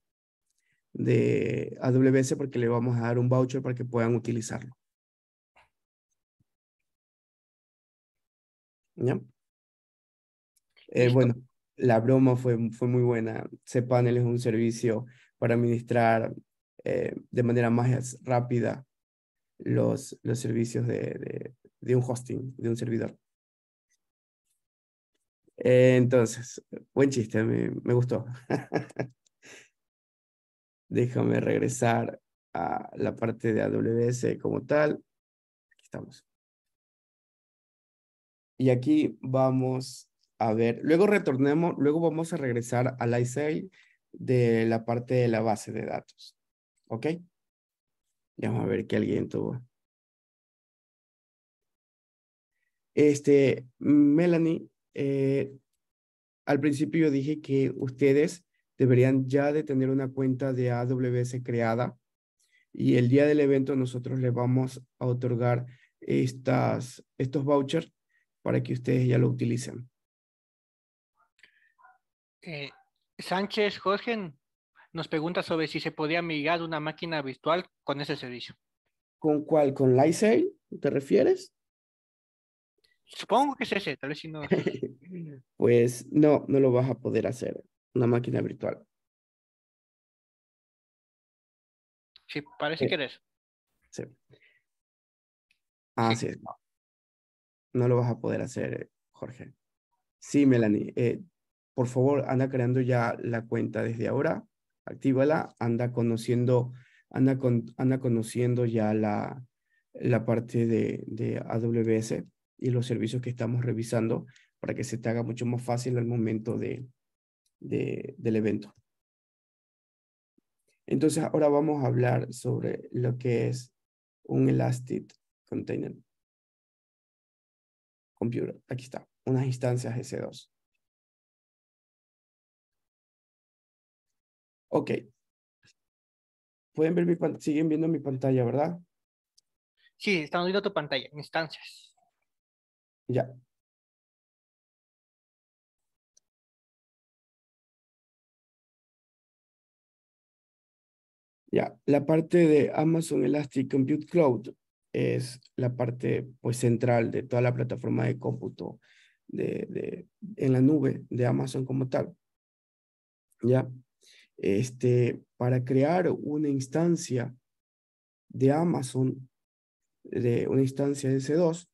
de AWS porque le vamos a dar un voucher para que puedan utilizarlo. ¿Ya? Eh, bueno, la broma fue, fue muy buena. cPanel es un servicio para administrar eh, de manera más rápida los, los servicios de un hosting, de un servidor. Eh, entonces, buen chiste, me, gustó. Déjame regresar a la parte de AWS como tal. Aquí estamos. Y aquí vamos a ver, luego retornemos, luego vamos a regresar al ISAI e de la parte de la base de datos. ¿Ok? Vamos a ver qué alguien tuvo. Este, Melanie eh, al principio yo dije que ustedes deberían ya de tener una cuenta de AWS creada y el día del evento nosotros les vamos a otorgar estas, estos vouchers para que ustedes ya lo utilicen. Eh, Sánchez Jorge nos pregunta sobre si se podía migrar una máquina virtual con ese servicio. ¿Con cuál? ¿Con Lightsail te refieres? Supongo que es ese, tal vez si no. pues no, no lo vas a poder hacer. Una máquina virtual. Sí, parece eh, que eres. Sí. Ah, sí. No. lo vas a poder hacer, Jorge. Sí, Melanie. Eh, por favor, anda creando ya la cuenta desde ahora. Actívala. Anda conociendo, anda con, anda conociendo ya la, la parte de, de AWS y los servicios que estamos revisando para que se te haga mucho más fácil al momento de, del evento. Entonces, ahora vamos a hablar sobre lo que es un Elastic Container Computer. Aquí está, unas instancias S2. Ok. Pueden ver mi siguen viendo mi pantalla, ¿verdad? Sí, estamos viendo tu pantalla, instancias. Ya. Ya, la parte de Amazon Elastic Compute Cloud es la parte pues, central de toda la plataforma de cómputo de, de, en la nube de Amazon como tal. Ya, este, para crear una instancia de Amazon, de una instancia de S2,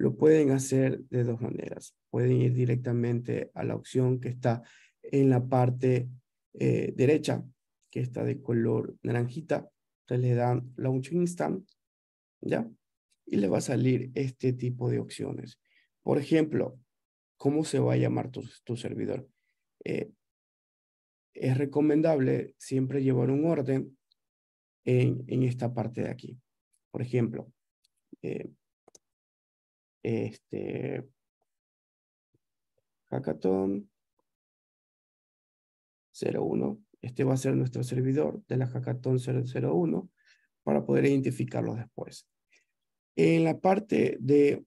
lo pueden hacer de dos maneras. Pueden ir directamente a la opción que está en la parte eh, derecha, que está de color naranjita. Entonces le dan Launch Instant, ¿ya? Y le va a salir este tipo de opciones. Por ejemplo, ¿cómo se va a llamar tu, servidor? Eh, es recomendable siempre llevar un orden en, esta parte de aquí. Por ejemplo, eh, este, hackathon 01. Este va a ser nuestro servidor de la hackathon 001 para poder identificarlo después. En la parte de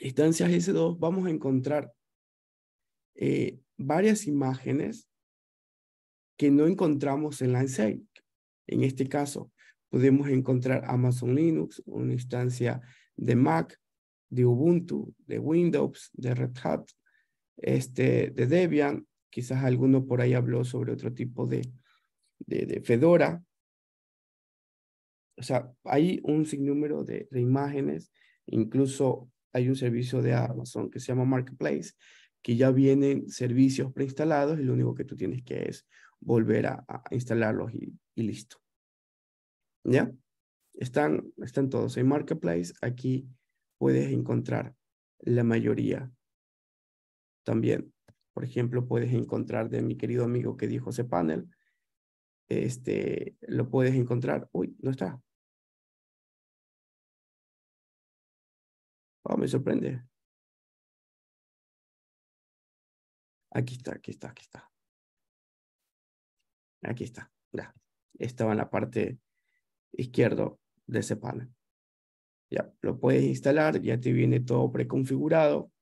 instancias S2 vamos a encontrar eh, varias imágenes que no encontramos en Landscape. En este caso, podemos encontrar Amazon Linux, una instancia de Mac, de Ubuntu, de Windows, de Red Hat, este, de Debian, quizás alguno por ahí habló sobre otro tipo de, Fedora. O sea, hay un sinnúmero de, imágenes, incluso hay un servicio de Amazon que se llama Marketplace, que ya vienen servicios preinstalados y lo único que tú tienes que es volver a, instalarlos y, listo. ¿Ya? Están, están todos en Marketplace. Aquí puedes encontrar la mayoría también. Por ejemplo, puedes encontrar de mi querido amigo que dijo ese panel, este, lo puedes encontrar. Uy, no está. Oh, me sorprende. Aquí está, aquí está, aquí está. Aquí está. Estaba en la parte izquierda de ese panel. Ya, lo puedes instalar, ya te viene todo preconfigurado.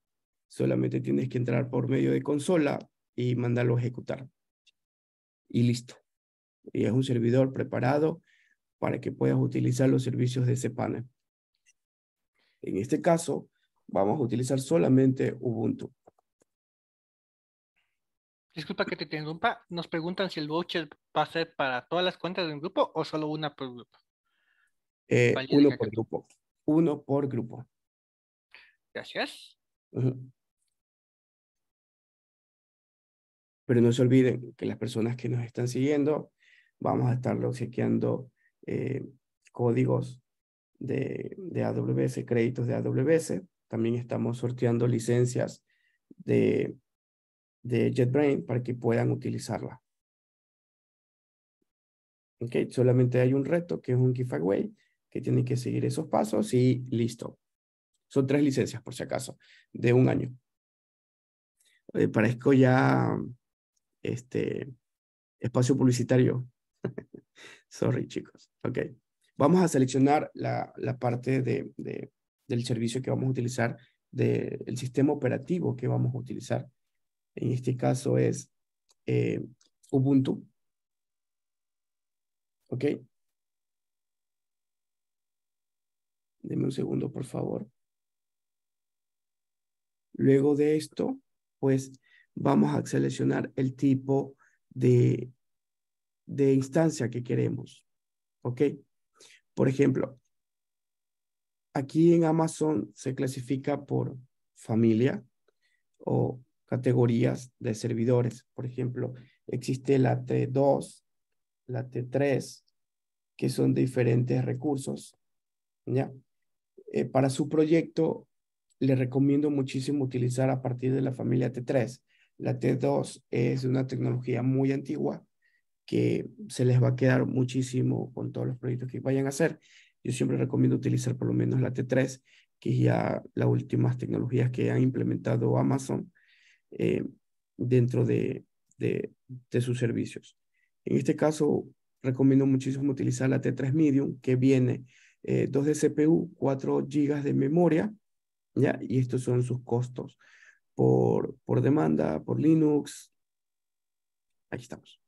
Solamente tienes que entrar por medio de consola y mandarlo a ejecutar. Y listo. Y es un servidor preparado para que puedas utilizar los servicios de Cepana. En este caso, vamos a utilizar solamente Ubuntu. Disculpa que te interrumpa. Nos preguntan si el voucher va a ser para todas las cuentas de un grupo o solo una por grupo. Eh, uno por grupo uno por grupo. Gracias. Pero no se olviden que las personas que nos están siguiendo, vamos a estar obsequiando eh, códigos de, de AWS, créditos de AWS. También estamos sorteando licencias de, de JetBrain para que puedan utilizarla. Ok, solamente hay un reto que es un giveaway que tienen que seguir esos pasos y listo. Son tres licencias, por si acaso, de un año. Eh, parezco ya este espacio publicitario. Sorry, chicos. Ok. Vamos a seleccionar la, parte del servicio que vamos a utilizar, del sistema operativo que vamos a utilizar. En este caso es eh, Ubuntu. Ok. Deme un segundo, por favor. Luego de esto, pues vamos a seleccionar el tipo de, de instancia que queremos. ¿Ok? Por ejemplo, aquí en Amazon se clasifica por familia o categorías de servidores. Por ejemplo, existe la T2, la T3, que son diferentes recursos. ¿Ya? Eh, para su proyecto le recomiendo muchísimo utilizar a partir de la familia T3. La T2 es una tecnología muy antigua que se les va a quedar muchísimo con todos los proyectos que vayan a hacer. Yo siempre recomiendo utilizar por lo menos la T3, que es ya las últimas tecnologías que ha implementado Amazon eh, dentro de sus servicios. En este caso, recomiendo muchísimo utilizar la T3 Medium, que viene eh, 2 de CPU, 4 GB de memoria, ¿ya? Y estos son sus costos por, por demanda, por Linux. ahí estamos.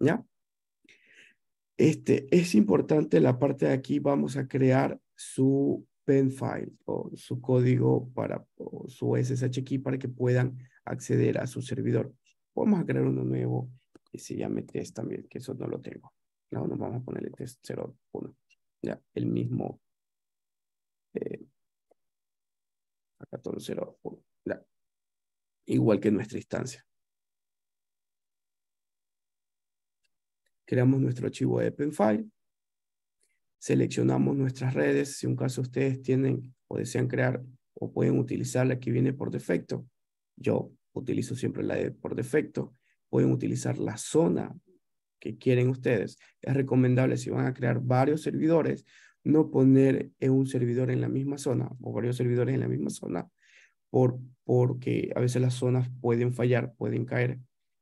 ¿Ya? Este, es importante la parte de aquí, vamos a crear su pen file o su código para su SSH key para que puedan acceder a su servidor. Vamos a crear uno nuevo que se llame test también, que eso no lo tengo. No, nos vamos a poner test 0.1. Ya, el mismo. Eh, acá Igual que nuestra instancia. Creamos nuestro archivo de file Seleccionamos nuestras redes. Si un caso ustedes tienen o desean crear o pueden utilizar la que viene por defecto. Yo utilizo siempre la de por defecto. Pueden utilizar la zona que quieren ustedes. Es recomendable si van a crear varios servidores, no poner eh, un servidor en la misma zona o varios servidores en la misma zona, por, porque a veces las zonas pueden fallar, pueden caer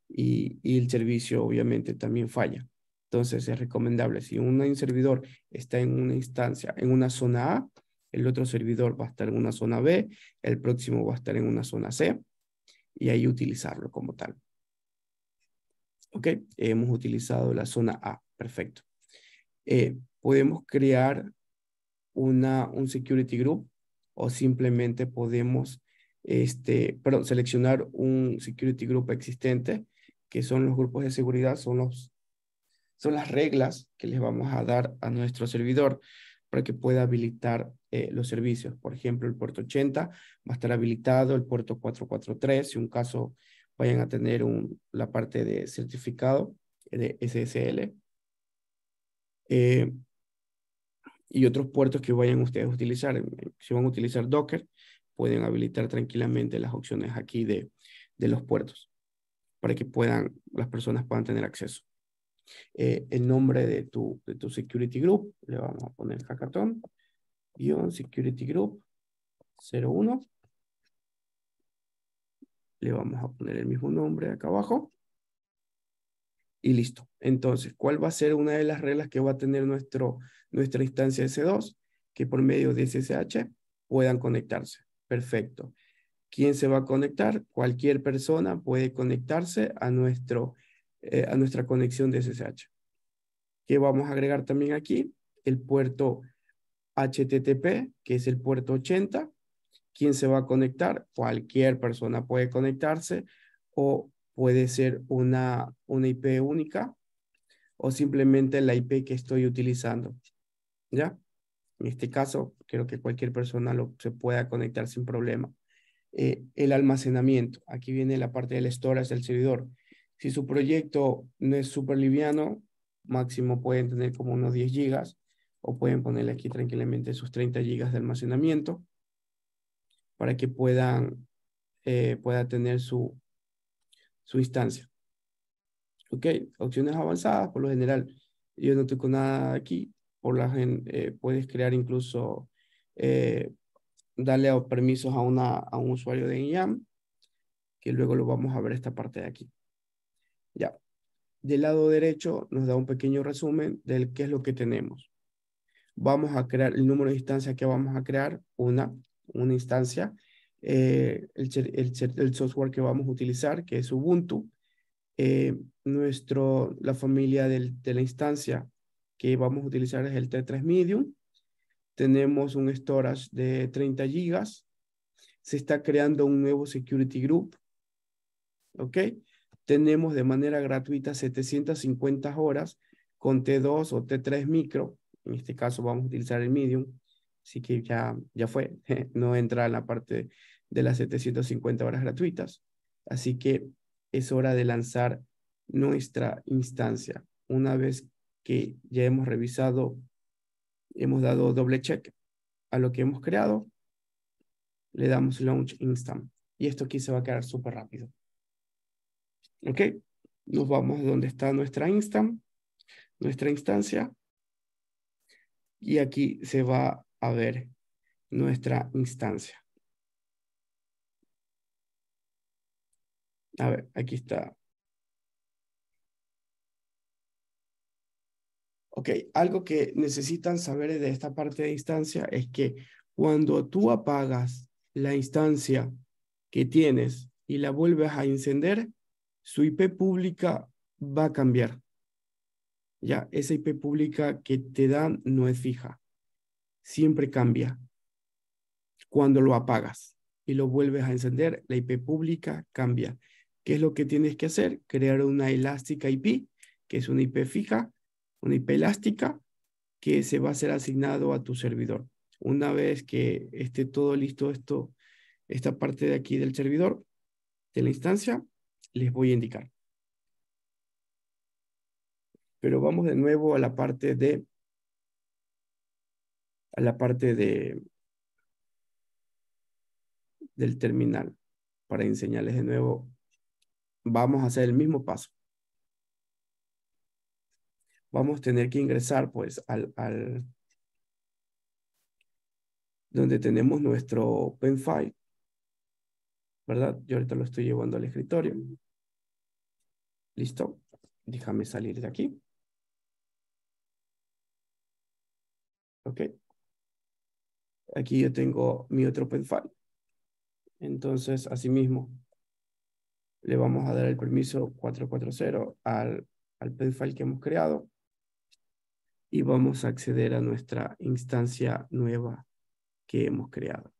y, y el servicio obviamente también falla. Entonces es recomendable, si un servidor está en una instancia, en una zona A, el otro servidor va a estar en una zona B, el próximo va a estar en una zona C y ahí utilizarlo como tal. Ok, hemos utilizado la zona A, perfecto. Eh, podemos crear una, un security group o simplemente podemos este, perdón, seleccionar un security group existente, que son los grupos de seguridad, son, los, son las reglas que les vamos a dar a nuestro servidor para que pueda habilitar eh, los servicios. Por ejemplo, el puerto 80 va a estar habilitado, el puerto 443, si un caso vayan a tener la parte de certificado de SSL. Eh, y otros puertos que vayan ustedes a utilizar. Eh, si van a utilizar Docker, pueden habilitar tranquilamente las opciones aquí de, los puertos para que puedan, las personas puedan tener acceso. el eh, nombre de tu, de tu security group, le vamos a poner hackathon, security group 01. Le vamos a poner el mismo nombre acá abajo. Y listo. Entonces, ¿cuál va a ser una de las reglas que va a tener nuestro, nuestra instancia S2? Que por medio de SSH puedan conectarse. Perfecto. ¿Quién se va a conectar? Cualquier persona puede conectarse a, nuestro, eh, a nuestra conexión de SSH. ¿Qué vamos a agregar también aquí el puerto HTTP, que es el puerto 80, ¿Quién se va a conectar? Cualquier persona puede conectarse o puede ser una, una IP única o simplemente la IP que estoy utilizando. ¿Ya? En este caso, creo que cualquier persona lo, se pueda conectar sin problema. Eh, el almacenamiento. Aquí viene la parte del storage del servidor. Si su proyecto no es súper liviano, máximo pueden tener como unos 10 gigas o pueden ponerle aquí tranquilamente sus 30 gigas de almacenamiento para que puedan eh, pueda tener su, su instancia. Ok, opciones avanzadas, por lo general, yo no tengo nada aquí, por la gente, eh, puedes crear incluso, eh, darle permisos a, una, a un usuario de IAM, que luego lo vamos a ver esta parte de aquí. Ya, del lado derecho nos da un pequeño resumen del qué es lo que tenemos. Vamos a crear el número de instancias que vamos a crear, una, una instancia, eh, el, software que vamos a utilizar, que es Ubuntu, eh, nuestro, la familia de la instancia que vamos a utilizar es el T3 Medium, tenemos un storage de 30 GB, se está creando un nuevo security group, ¿ok? Tenemos de manera gratuita 750 horas con T2 o T3 micro, en este caso vamos a utilizar el medium, Así que ya, ya fue, no entra en la parte de las 750 horas gratuitas. Así que es hora de lanzar nuestra instancia. Una vez que ya hemos revisado, hemos dado doble check a lo que hemos creado, le damos launch instant. Y esto aquí se va a quedar súper rápido. ¿Ok? Nos vamos donde está nuestra instant, nuestra instancia. Y aquí se va a ver nuestra instancia. A ver, aquí está. Ok, algo que necesitan saber de esta parte de instancia es que cuando tú apagas la instancia que tienes y la vuelves a encender, su IP pública va a cambiar. Ya, esa IP pública que te dan no es fija siempre cambia cuando lo apagas y lo vuelves a encender, la IP pública cambia. ¿Qué es lo que tienes que hacer? Crear una elástica IP, que es una IP fija, una IP elástica, que se va a ser asignado a tu servidor. Una vez que esté todo listo esto, esta parte de aquí del servidor, de la instancia, les voy a indicar. Pero vamos de nuevo a la parte de a la parte de, del terminal para enseñarles de nuevo. Vamos a hacer el mismo paso. Vamos a tener que ingresar pues al, al donde tenemos nuestro file ¿verdad? Yo ahorita lo estoy llevando al escritorio. Listo. Déjame salir de aquí. Ok. Aquí yo tengo mi otro file. Entonces, asimismo, le vamos a dar el permiso 440 al, al file que hemos creado y vamos a acceder a nuestra instancia nueva que hemos creado.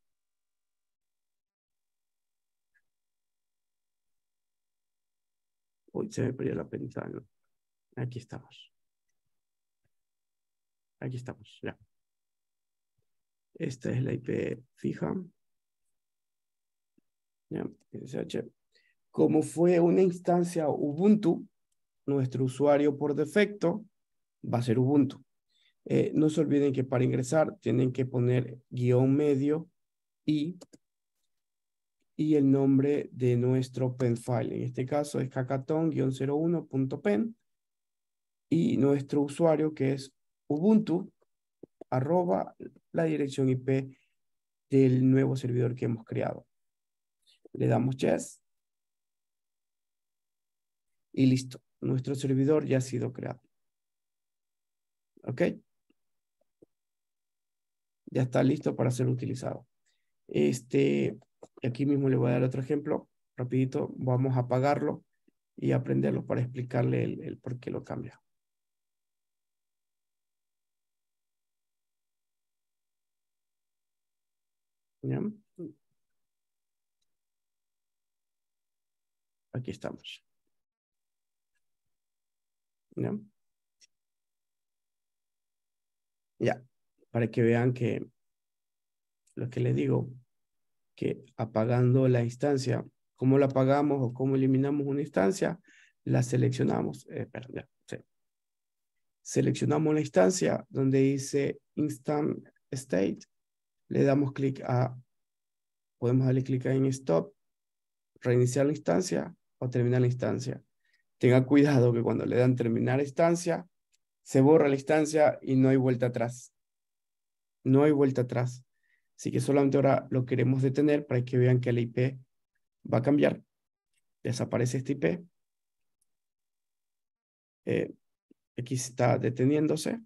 Uy, se me perdió la ventana Aquí estamos. Aquí estamos, ya. Esta es la IP fija. Como fue una instancia Ubuntu, nuestro usuario por defecto va a ser Ubuntu. Eh, no se olviden que para ingresar tienen que poner guión medio y, y el nombre de nuestro pen file. En este caso es hackathon-01.pen y nuestro usuario que es Ubuntu arroba la dirección IP del nuevo servidor que hemos creado. Le damos yes. Y listo. Nuestro servidor ya ha sido creado. ¿Ok? Ya está listo para ser utilizado. Este, aquí mismo le voy a dar otro ejemplo. Rapidito, vamos a apagarlo y aprenderlo para explicarle el, el por qué lo cambia. Aquí estamos. ¿Ya? para que vean que lo que le digo, que apagando la instancia, ¿cómo la apagamos o cómo eliminamos una instancia? La seleccionamos. Eh, seleccionamos la instancia donde dice instant state le damos clic a, podemos darle clic en Stop, reiniciar la instancia o terminar la instancia. Tenga cuidado que cuando le dan terminar instancia, se borra la instancia y no hay vuelta atrás. No hay vuelta atrás. Así que solamente ahora lo queremos detener para que vean que la IP va a cambiar. Desaparece esta IP. aquí eh, está deteniéndose.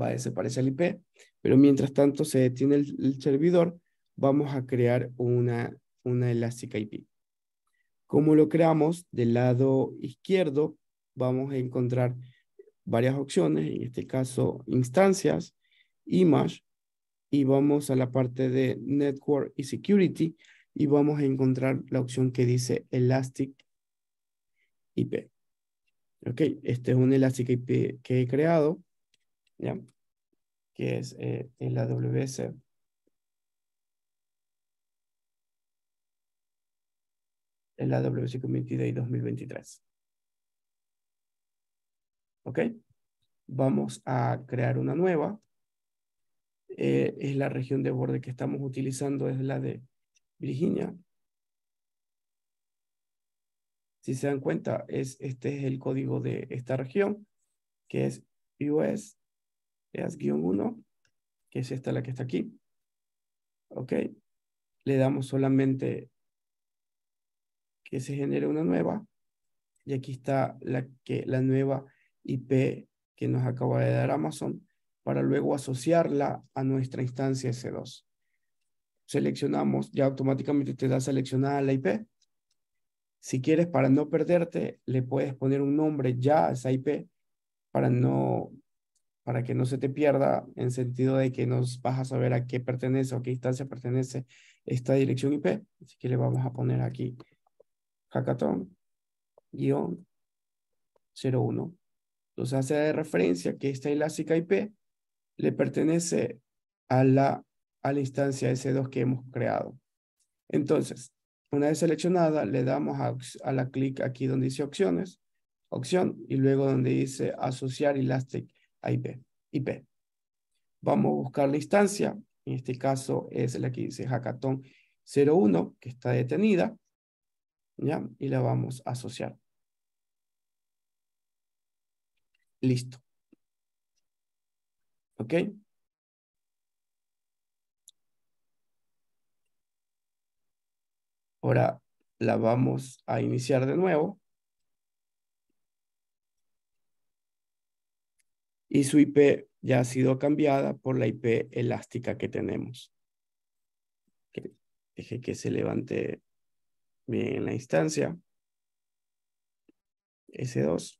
Va a desaparecer la IP. Pero mientras tanto se detiene el, servidor, vamos a crear una, una elástica IP. Como lo creamos? Del lado izquierdo vamos a encontrar varias opciones, en este caso instancias, image, y vamos a la parte de network y security y vamos a encontrar la opción que dice Elastic IP. Ok, este es un Elastic IP que he creado. ¿ya? que es eh, el AWS. El AWS Community Day 2023. ¿Ok? Vamos a crear una nueva. Eh, es la región de borde que estamos utilizando, es la de Virginia. Si se dan cuenta, es, este es el código de esta región, que es US es 1, que es esta la que está aquí. ¿Ok? Le damos solamente que se genere una nueva. Y aquí está la, que, la nueva IP que nos acaba de dar Amazon para luego asociarla a nuestra instancia S2. Seleccionamos, ya automáticamente te da seleccionada la IP. Si quieres, para no perderte, le puedes poner un nombre ya a esa IP para no para que no se te pierda en sentido de que nos vas a saber a qué pertenece o qué instancia pertenece esta dirección IP. Así que le vamos a poner aquí hackathon-01. Entonces hace de referencia que esta elástica IP le pertenece a la, a la instancia S2 que hemos creado. Entonces, una vez seleccionada, le damos a, a la clic aquí donde dice opciones, opción, y luego donde dice asociar Elastic IP. IP. Vamos a buscar la instancia, en este caso es la que dice hackathon 01, que está detenida, ¿ya? y la vamos a asociar. Listo. ¿Ok? Ahora la vamos a iniciar de nuevo. y su IP ya ha sido cambiada por la IP elástica que tenemos. Deje que se levante bien la instancia. S2.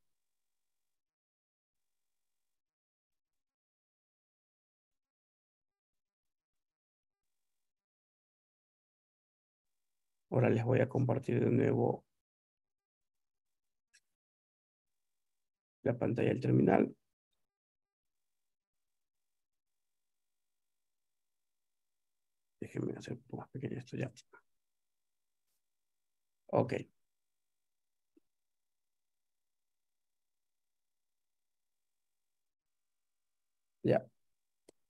Ahora les voy a compartir de nuevo la pantalla del terminal. a hacer un poco más pequeño esto ya. Ok. Ya.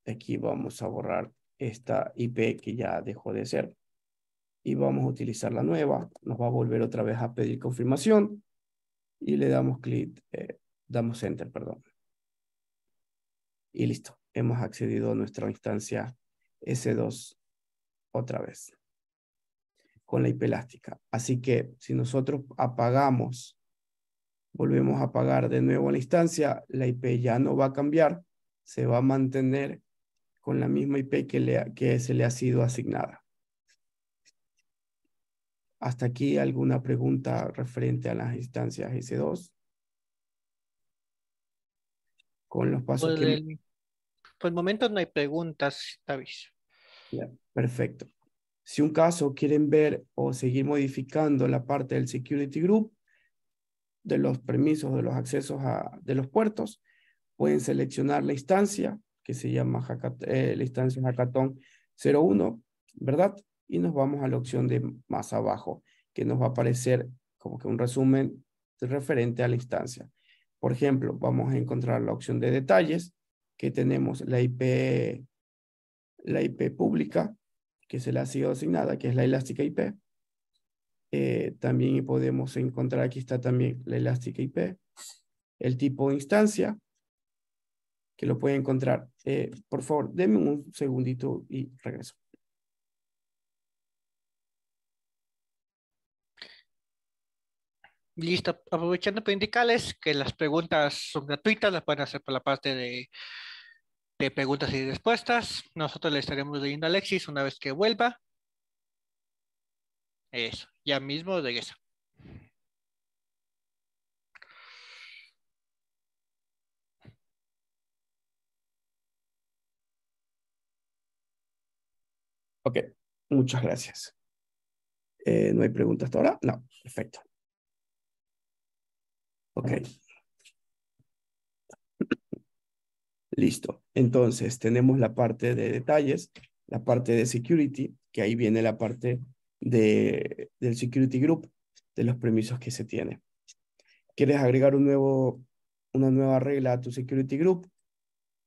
Aquí vamos a borrar esta IP que ya dejó de ser. Y vamos a utilizar la nueva. Nos va a volver otra vez a pedir confirmación. Y le damos clic, eh, damos enter, perdón. Y listo. Hemos accedido a nuestra instancia S2 otra vez con la IP elástica, Así que si nosotros apagamos, volvemos a apagar de nuevo la instancia, la IP ya no va a cambiar, se va a mantener con la misma IP que, le, que se le ha sido asignada. Hasta aquí alguna pregunta referente a las instancias S2. Con los pasos por pues pues, El, momento no hay preguntas, David. Perfecto. Si un caso quieren ver o seguir modificando la parte del security group, de los permisos, de los accesos a, de los puertos, pueden seleccionar la instancia que se llama eh, la instancia Hackathon 01, ¿verdad? Y nos vamos a la opción de más abajo, que nos va a aparecer como que un resumen referente a la instancia. Por ejemplo, vamos a encontrar la opción de detalles, que tenemos la IP la IP pública que se le ha sido asignada, que es la elástica IP. Eh, también podemos encontrar, aquí está también la elástica IP, el tipo de instancia, que lo puede encontrar. Eh, por favor, denme un segundito y regreso. Listo, aprovechando para indicarles que las preguntas son gratuitas, las pueden hacer por la parte de de preguntas y respuestas. Nosotros le estaremos leyendo a Alexis una vez que vuelva. Eso, ya mismo de eso. Ok, muchas gracias. Eh, ¿No hay preguntas hasta ahora? No, perfecto. Ok. Listo. Entonces, tenemos la parte de detalles, la parte de security, que ahí viene la parte de, del security group, de los permisos que se tiene. ¿Quieres agregar un nuevo, una nueva regla a tu security group?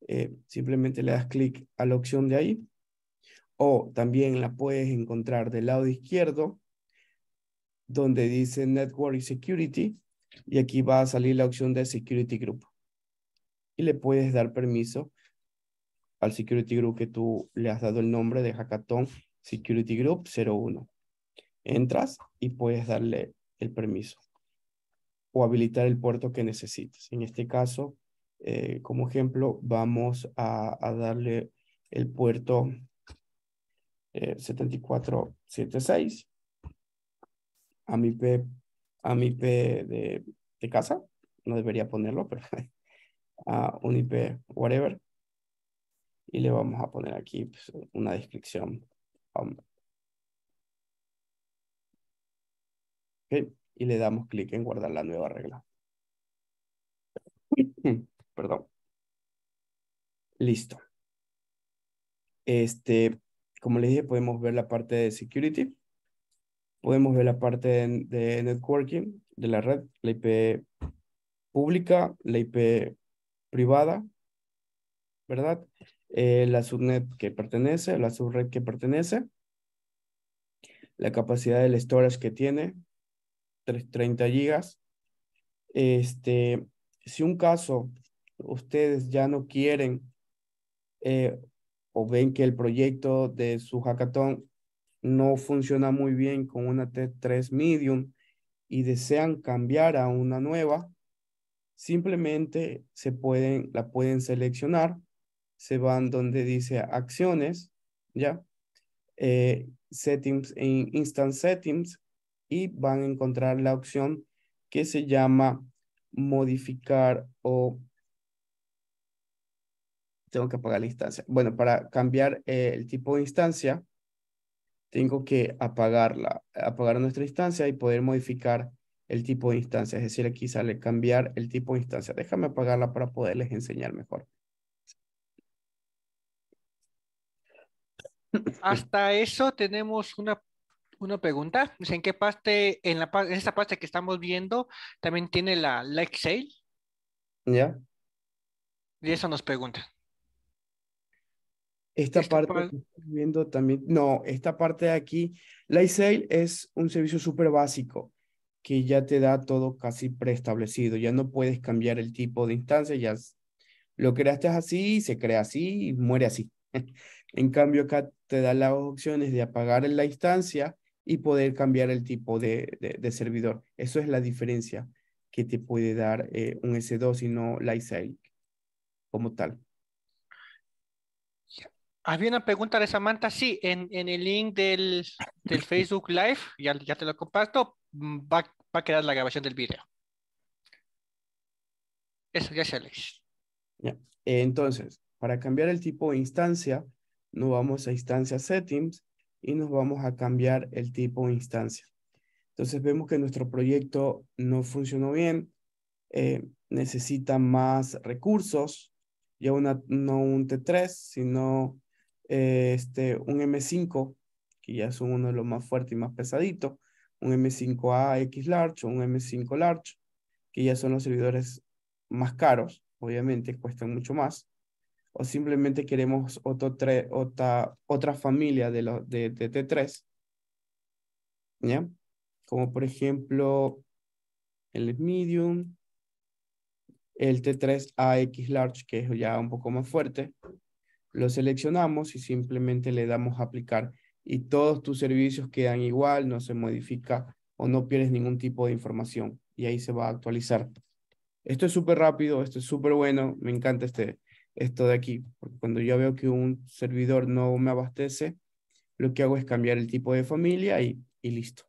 Eh, simplemente le das clic a la opción de ahí. O también la puedes encontrar del lado izquierdo, donde dice Network Security, y aquí va a salir la opción de Security Group. Y le puedes dar permiso al Security Group que tú le has dado el nombre de Hackathon Security Group 01. Entras y puedes darle el permiso o habilitar el puerto que necesites. En este caso, eh, como ejemplo, vamos a, darle el puerto 7476 eh, a mi IP a mi de, de casa. No debería ponerlo, pero a un IP, whatever y le vamos a poner aquí pues, una descripción. y le damos clic en guardar la nueva regla. Perdón. Listo. Este, como les dije, podemos ver la parte de security. Podemos ver la parte de networking de la red, la IP pública, la IP privada, ¿verdad? Eh, la subnet que pertenece, la subred que pertenece, la capacidad del storage que tiene, 30 gigas. Este, si un caso ustedes ya no quieren eh, o ven que el proyecto de su hackathon no funciona muy bien con una T3 Medium y desean cambiar a una nueva, simplemente se pueden, la pueden seleccionar se van donde dice acciones, ¿ya? Eh, settings en instance Settings y van a encontrar la opción que se llama modificar o tengo que apagar la instancia. Bueno, para cambiar eh, el tipo de instancia, tengo que apagarla, apagar nuestra instancia y poder modificar el tipo de instancia. Es decir, aquí sale cambiar el tipo de instancia. Déjame apagarla para poderles enseñar mejor. Hasta eso tenemos una, una pregunta. ¿En qué parte, en, la, esta parte que estamos viendo, también tiene la like sale? Ya. Y eso nos pregunta. Esta, parte viendo también, no, esta parte de aquí, like sale es un servicio súper básico que ya te da todo casi preestablecido. Ya no puedes cambiar el tipo de instancia, ya lo creaste así, se crea así y muere así. En cambio, acá te da las opciones de apagar la instancia y poder cambiar el tipo de, de, servidor. Eso es la diferencia que te puede dar eh, un S2 y no Lightsail como tal. Había una pregunta de Samantha, sí, en, en el link del, del Facebook Live, ya, ya, te lo comparto, mm, va, a quedar la grabación del video. Eso, ya se Yeah. Entonces, para cambiar el tipo de instancia, nos vamos a instancia settings y nos vamos a cambiar el tipo de instancia. Entonces vemos que nuestro proyecto no funcionó bien, eh, necesita más recursos, ya una, no un T3, sino eh, este, un M5, que ya es uno de los más fuertes y más pesaditos, un M5A Large o un M5 Large, que ya son los servidores más caros, obviamente cuestan mucho más o simplemente queremos otra, familia de, de, T3. ¿Ya? Como por ejemplo el medium, el t 3 X large, que es ya un poco más fuerte. Lo seleccionamos y simplemente le damos a aplicar y todos tus servicios quedan igual, no se modifica o no pierdes ningún tipo de información y ahí se va a actualizar. Esto es súper rápido, esto es súper bueno, me encanta este, esto de aquí, porque cuando yo veo que un servidor no me abastece, lo que hago es cambiar el tipo de familia y, listo.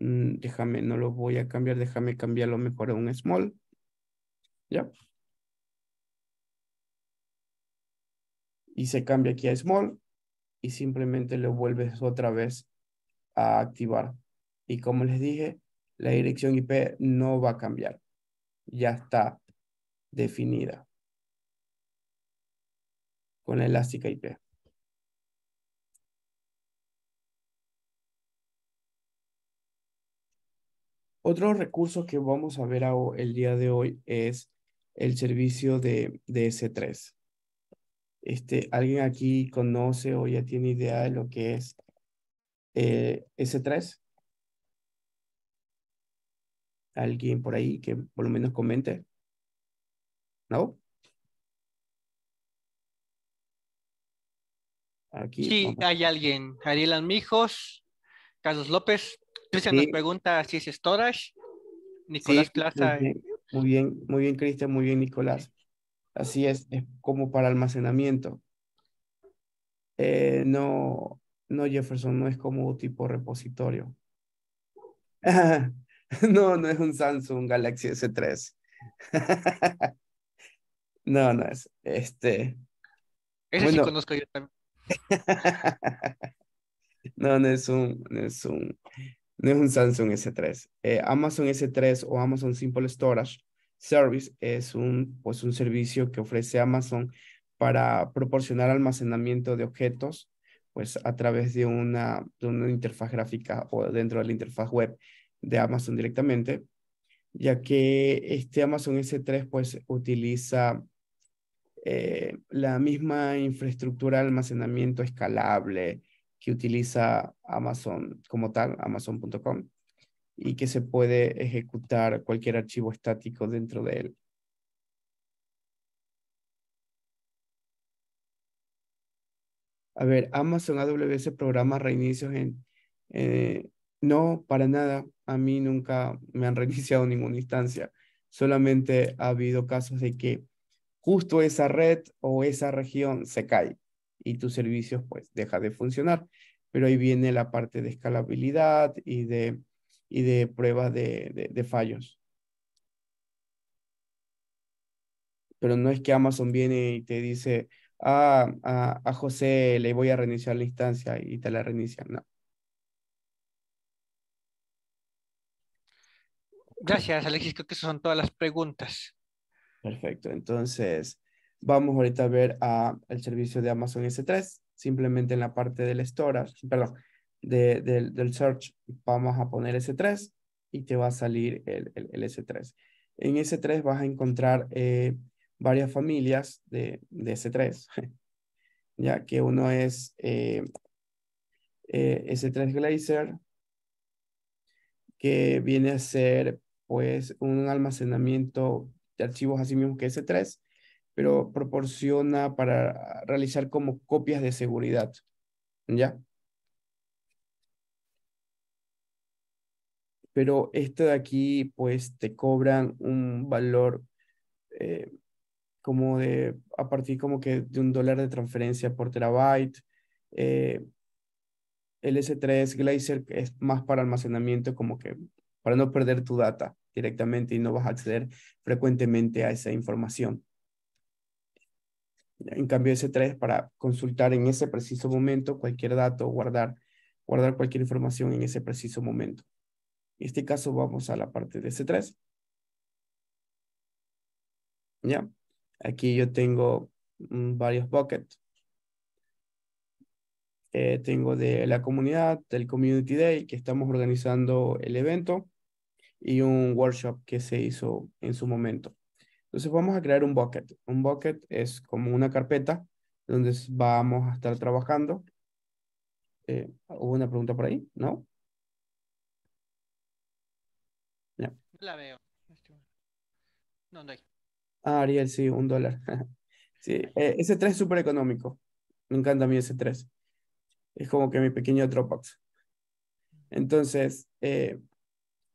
Mm, déjame, no lo voy a cambiar, déjame cambiarlo mejor a un small. ¿Ya? Y se cambia aquí a small y simplemente lo vuelves otra vez a activar. Y como les dije, la dirección IP no va a cambiar. Ya está definida con la elástica IP. Otro recurso que vamos a ver el día de hoy es el servicio de, S3. Este, ¿Alguien aquí conoce o ya tiene idea de lo que es eh, S3? ¿Alguien por ahí que por lo menos comente? ¿No? sí, hay alguien. Ariel Mijos, Carlos López. Cristian nos pregunta si es Storage. Nicolás Plaza. Muy bien, muy bien, Cristian, muy bien, Nicolás. Así es, es como para almacenamiento. Eh, no, no, Jefferson, no es como tipo repositorio. no, no es un Samsung Galaxy S3. no, no es. Este. Ese sí conozco yo también. no, no es un, es un, no es un Samsung S3. Eh, Amazon S3 o Amazon Simple Storage Service es un, pues un servicio que ofrece Amazon para proporcionar almacenamiento de objetos pues a través de una, de una interfaz gráfica o dentro de la interfaz web de Amazon directamente, ya que este Amazon S3 pues utiliza eh, la misma infraestructura de almacenamiento escalable que utiliza Amazon como tal, amazon.com, y que se puede ejecutar cualquier archivo estático dentro de él. A ver, Amazon AWS programa reinicios en... Eh, no, para nada. A mí nunca me han reiniciado ninguna instancia. Solamente ha habido casos de que justo esa red o esa región se cae y tus servicios pues deja de funcionar. Pero ahí viene la parte de escalabilidad y de, y de pruebas de, fallos. Pero no es que Amazon viene y te dice, ah, a, José le voy a reiniciar la instancia y te la reinician. No. Gracias, Alexis. Creo que esas son todas las preguntas. Perfecto. Entonces, vamos ahorita a ver a, ah, el servicio de Amazon S3. Simplemente en la parte del storage, perdón, del, search, vamos a poner S3 y te va a salir el, S3. En S3 vas a encontrar eh, varias familias de, S3, ya que uno es eh, eh, S3 Glacier, que viene a ser pues un almacenamiento archivos así mismo que S3, pero proporciona para realizar como copias de seguridad. ¿Ya? Pero esto de aquí, pues te cobran un valor eh, como de, a partir como que de un dólar de transferencia por terabyte. Eh, el S3 Glacier es más para almacenamiento, como que para no perder tu data directamente y no vas a acceder frecuentemente a esa información. En cambio, S3 para consultar en ese preciso momento cualquier dato, guardar, guardar cualquier información en ese preciso momento. En este caso vamos a la parte de S3. ¿Ya? Aquí yo tengo mm, varios buckets. Eh, tengo de la comunidad, del Community Day, que estamos organizando el evento y un workshop que se hizo en su momento. Entonces vamos a crear un bucket. Un bucket es como una carpeta donde vamos a estar trabajando. Eh, ¿Hubo una pregunta por ahí? ¿No? La veo. ¿Dónde este, hay? Ah, Ariel, sí, un dólar. sí, eh, ese 3 es súper económico. Me encanta a mí ese 3. Es como que mi pequeño Dropbox. Entonces, eh,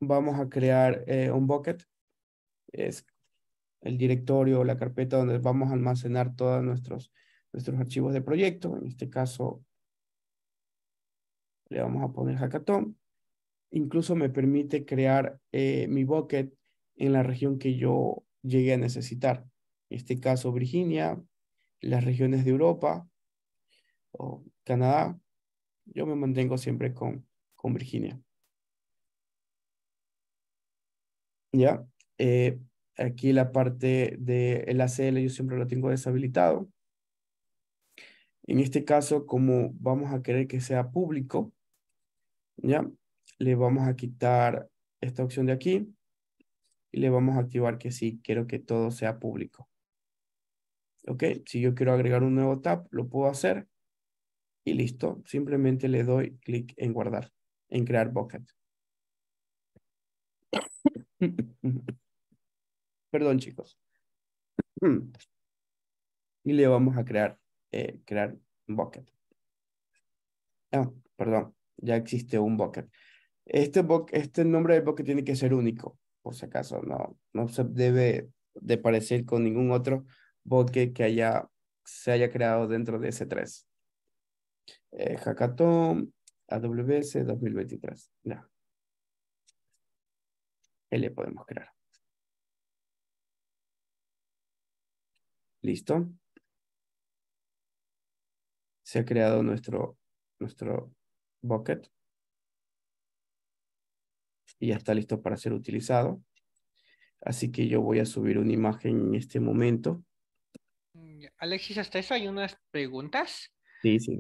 vamos a crear eh, un bucket, es el directorio o la carpeta donde vamos a almacenar todos nuestros, nuestros archivos de proyecto. En este caso, le vamos a poner hackathon. Incluso me permite crear eh, mi bucket en la región que yo llegué a necesitar. En este caso, Virginia, las regiones de Europa o Canadá. Yo me mantengo siempre con, con Virginia. ¿ya? Eh, aquí la parte del de ACL yo siempre lo tengo deshabilitado. En este caso, como vamos a querer que sea público, ¿ya? Le vamos a quitar esta opción de aquí y le vamos a activar que sí, quiero que todo sea público. ¿Ok? Si yo quiero agregar un nuevo tab, lo puedo hacer y listo. Simplemente le doy clic en guardar, en crear bucket. Perdón, chicos. y le vamos a crear, eh, crear bucket. Ah, perdón, ya existe un bucket. Este, este nombre de bucket tiene que ser único, por si acaso. No, no se debe de parecer con ningún otro bucket que haya, se haya creado dentro de S3. Eh, hackathon AWS 2023. No le podemos crear. Listo. Se ha creado nuestro, nuestro bucket. Y ya está listo para ser utilizado. Así que yo voy a subir una imagen en este momento. Alexis, hasta eso hay unas preguntas. Sí, sí.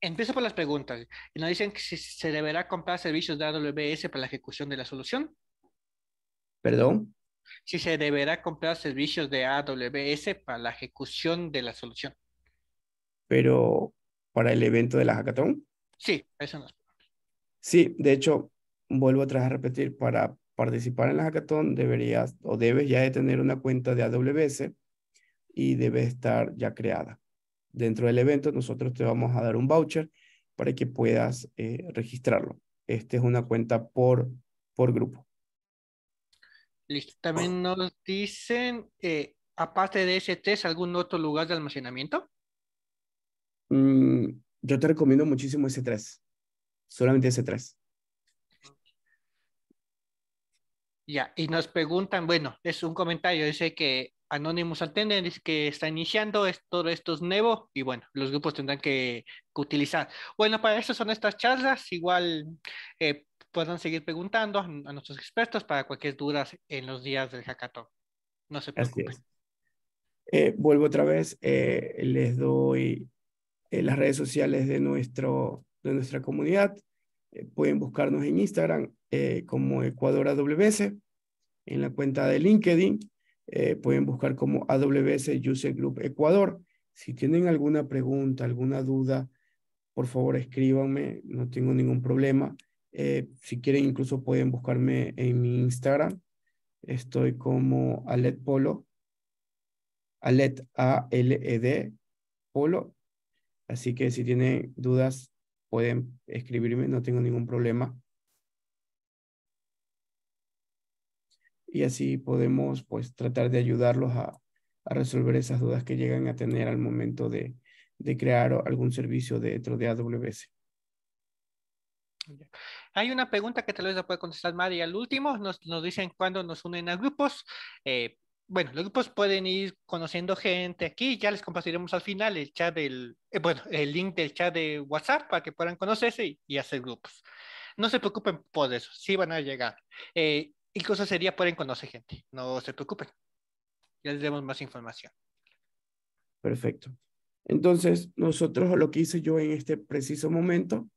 Empiezo por las preguntas. Nos dicen que se deberá comprar servicios de AWS para la ejecución de la solución. Perdón. Si se deberá comprar servicios de AWS para la ejecución de la solución. Pero para el evento de la hackathon. Sí, eso no. Sí, de hecho, vuelvo atrás a repetir, para participar en la hackathon deberías o debes ya de tener una cuenta de AWS y debe estar ya creada. Dentro del evento nosotros te vamos a dar un voucher para que puedas eh, registrarlo. Esta es una cuenta por, por grupo. Listo. Oh. También nos dicen, eh, aparte de S3, ¿algún otro lugar de almacenamiento? Mm, yo te recomiendo muchísimo s 3. Solamente s 3. Ya, y nos preguntan, bueno, es un comentario, dice que Anonymous Attendant dice que está iniciando, es, todo esto es nuevo y bueno, los grupos tendrán que, utilizar. Bueno, para eso son estas charlas, igual eh, puedan seguir preguntando a, nuestros expertos para cualquier duda en los días del hackathon. No se preocupen. Eh, vuelvo otra vez, eh, les doy eh, las redes sociales de, nuestro, de nuestra comunidad. pueden buscarnos en Instagram como Ecuador AWS, en la cuenta de LinkedIn. pueden buscar como AWS User Group Ecuador. Si tienen alguna pregunta, alguna duda, por favor escríbanme, no tengo ningún problema. Eh, si quieren, incluso pueden buscarme en mi Instagram. Estoy como Alet Polo. Alet A-L-E-D Polo. Así que si tienen dudas, pueden escribirme, no tengo ningún problema. Y así podemos pues tratar de ayudarlos a, resolver esas dudas que llegan a tener al momento de, crear algún servicio dentro de AWS. Hay una pregunta que tal vez la puede contestar María al último. Nos, dicen cuándo nos unen a grupos. Eh, bueno, los grupos pueden ir conociendo gente aquí. Ya les compartiremos al final el chat del, eh, bueno, el link del chat de WhatsApp para que puedan conocerse y, hacer grupos. No se preocupen por eso, sí van a llegar. Eh, y cosa sería, pueden conocer gente, no se preocupen. Ya les demos más información. Perfecto. Entonces, nosotros lo que hice yo en este preciso momento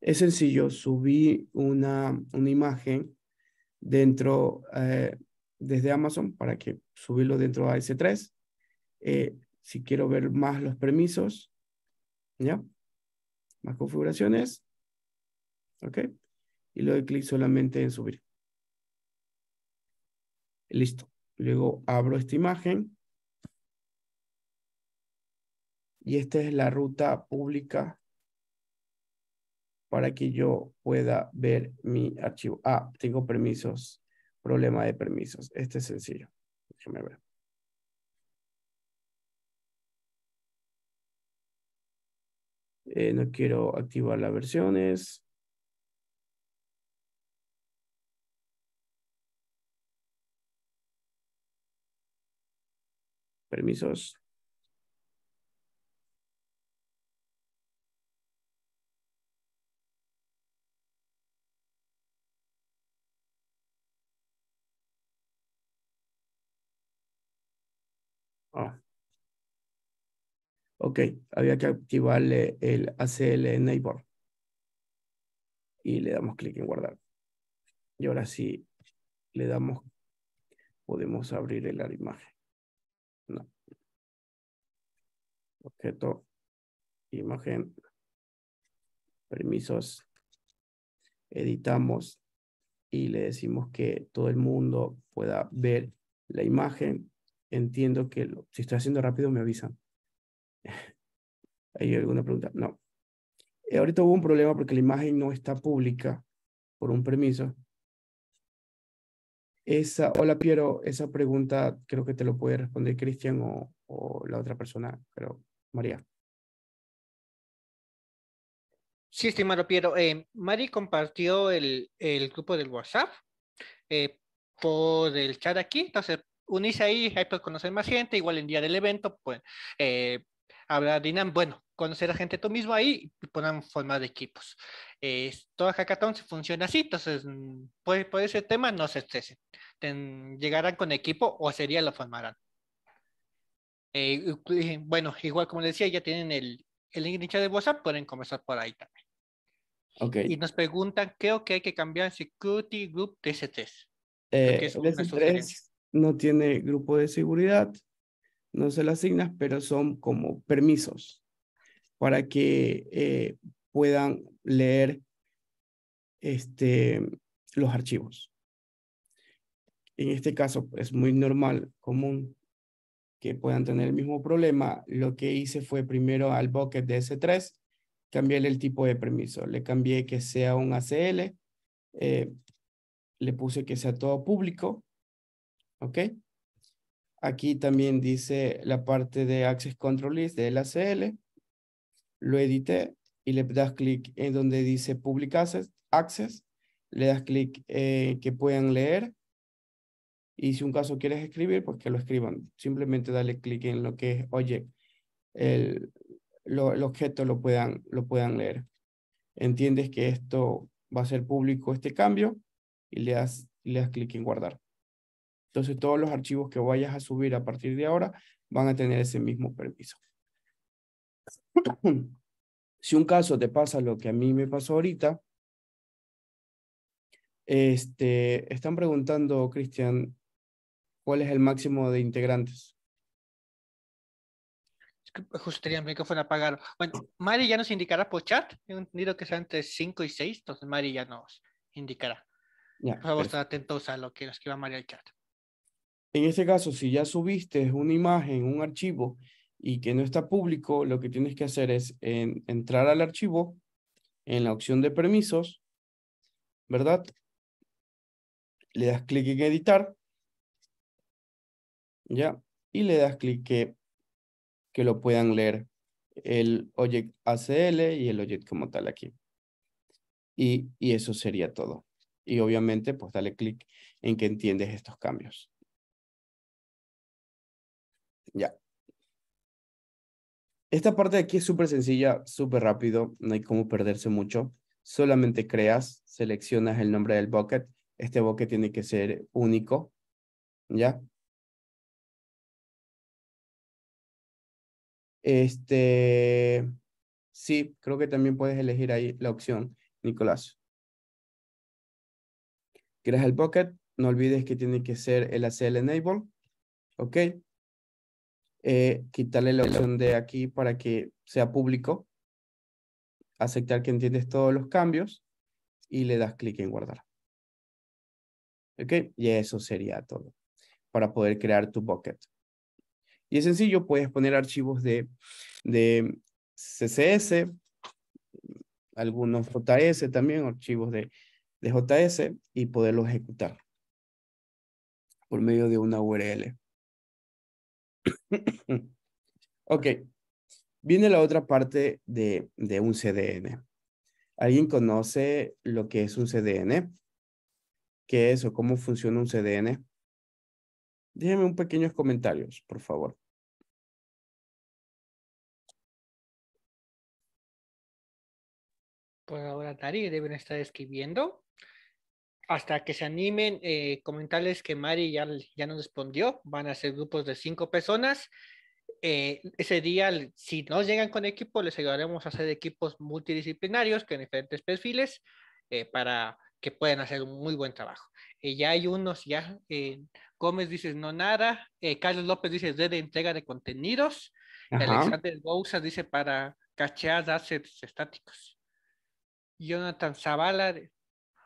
es sencillo, subí una, una imagen dentro eh, desde Amazon para que subirlo dentro de AS3. Eh, si quiero ver más los permisos, ¿ya? Más configuraciones. ¿Ok? Y le doy clic solamente en subir. Listo. Luego abro esta imagen. Y esta es la ruta pública para que yo pueda ver mi archivo. Ah, tengo permisos, problema de permisos. Este es sencillo. Déjame ver. Eh, no quiero activar las versiones. Permisos. Ok, había que activarle el ACL neighbor Y le damos clic en guardar. Y ahora sí, le damos, podemos abrir la imagen. No. Objeto, imagen, permisos, editamos y le decimos que todo el mundo pueda ver la imagen. Entiendo que si estoy haciendo rápido me avisan. ¿Hay alguna pregunta? No. Eh, ahorita hubo un problema porque la imagen no está pública por un permiso. Esa, hola Piero, esa pregunta creo que te lo puede responder Cristian o, la otra persona, pero María. Sí, estimado Piero. Eh, Mari compartió el, el, grupo del WhatsApp eh, por el chat aquí. Entonces, unirse ahí, ahí puedes conocer más gente. Igual en día del evento, pues eh, habrá Dinam, bueno, conocer a gente tú mismo ahí y podrán formar equipos. Todo toda hackathon se funciona así, entonces mm, por, por ese tema no se estresen. llegarán con equipo o sería lo formarán. Eh, bueno, igual como les decía, ya tienen el, el link de WhatsApp, pueden comenzar por ahí también. Y nos preguntan, creo que hay que cambiar Security Group s 3 Eh, 3 no tiene grupo de seguridad, no se lo asignas, pero son como permisos para que eh, puedan leer este, los archivos. En este caso pues, es muy normal, común, que puedan tener el mismo problema. Lo que hice fue primero al bucket de S3, cambiarle el tipo de permiso. Le cambié que sea un ACL, eh, le puse que sea todo público, ¿ok? Aquí también dice la parte de Access Control List del ACL. Lo edité y le das clic en donde dice Public Access. Le das clic eh, que puedan leer. Y si un caso quieres escribir, pues que lo escriban. Simplemente dale clic en lo que es, oye, el, objeto lo puedan, lo puedan leer. Entiendes que esto va a ser público, este cambio, y le le das clic en guardar. Entonces todos los archivos que vayas a subir a partir de ahora van a tener ese mismo permiso. si un caso te pasa lo que a mí me pasó ahorita, este, están preguntando, Cristian, ¿cuál es el máximo de integrantes? Justo tenía el micrófono apagado. Bueno, Mari ya nos indicará por chat. He entendido que sea entre 5 y 6, entonces Mari ya nos indicará. Ya, por favor, atentos a lo que nos escriba Mari al chat. En este caso, si ya subiste una imagen, un archivo y que no está público, lo que tienes que hacer es entrar al archivo, en la opción de permisos, ¿verdad? Le das clic en editar, ¿ya? Y le das clic que, lo puedan leer el Object ACL y el Object como tal aquí. Y, y eso sería todo. Y obviamente, pues dale clic en que entiendes estos cambios. Ya. Esta parte de aquí es súper sencilla, súper rápido, no hay como perderse mucho. Solamente creas, seleccionas el nombre del bucket. Este bucket tiene que ser único, ¿ya? Este, sí, creo que también puedes elegir ahí la opción, Nicolás. Creas el bucket, no olvides que tiene que ser el ACL Enable, ¿ok? Eh, quitarle la opción de aquí para que sea público, aceptar que entiendes todos los cambios y le das clic en guardar. ¿Ok? Y eso sería todo para poder crear tu bucket. Y es sencillo, puedes poner archivos de, de CSS, algunos JS también, archivos de, de JS y poderlos ejecutar por medio de una URL. ok, viene la otra parte de, de un CDN. ¿Alguien conoce lo que es un CDN? ¿Qué es o cómo funciona un CDN? Déjenme un pequeño comentarios, por favor. Pues ahora, Tari, deben estar escribiendo hasta que se animen, eh, comentarles que Mari ya, nos respondió, van a ser grupos de cinco personas. Eh, ese día, si no llegan con equipo, les ayudaremos a hacer equipos multidisciplinarios con diferentes perfiles eh, para que puedan hacer un muy buen trabajo. ya hay unos, ya Gómez dice no nada, Carlos López dice de entrega de contenidos, Alexander Bouza dice para cachear assets estáticos, Jonathan Zavala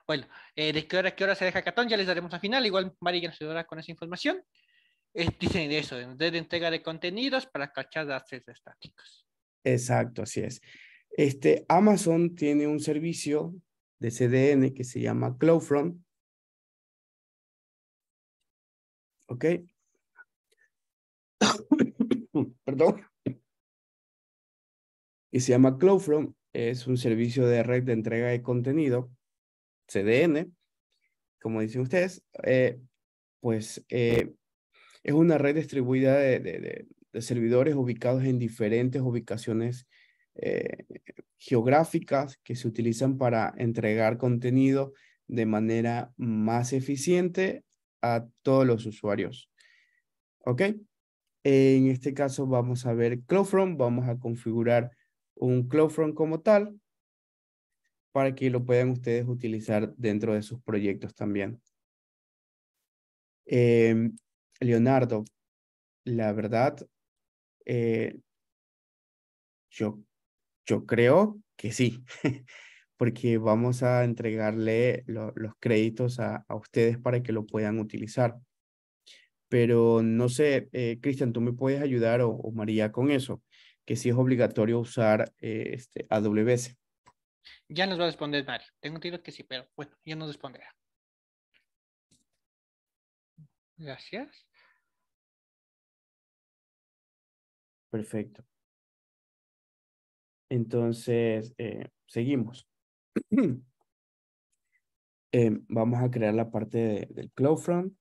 bueno, eh, de qué hora qué hora se deja Catón, ya les daremos al final. Igual Mari que nos ayudará con esa información. dicen eso, de entrega de contenidos para cachar datos estáticos. Exacto, así es. Este, Amazon tiene un servicio de CDN que se llama CloudFront. ¿Ok? Perdón. Que se llama CloudFront. Es un servicio de red de entrega de contenido CDN, como dicen ustedes, eh, pues eh, es una red distribuida de, servidores ubicados en diferentes ubicaciones eh, geográficas que se utilizan para entregar contenido de manera más eficiente a todos los usuarios. ¿Ok? En este caso vamos a ver CloudFront, vamos a configurar un CloudFront como tal para que lo puedan ustedes utilizar dentro de sus proyectos también. Em, Leonardo, la verdad, eh, yo, yo creo que sí, porque vamos a entregarle los créditos a, ustedes para que lo puedan utilizar. Pero no sé, eh, Cristian, ¿tú me puedes ayudar o, María con eso? Que si sí es obligatorio usar eh, este, AWS. Ya nos va a responder Mario. Tengo tiro que sí, pero bueno, ya nos responderá. Gracias. Perfecto. Entonces, eh, seguimos. Eh, vamos a crear la parte del CloudFront.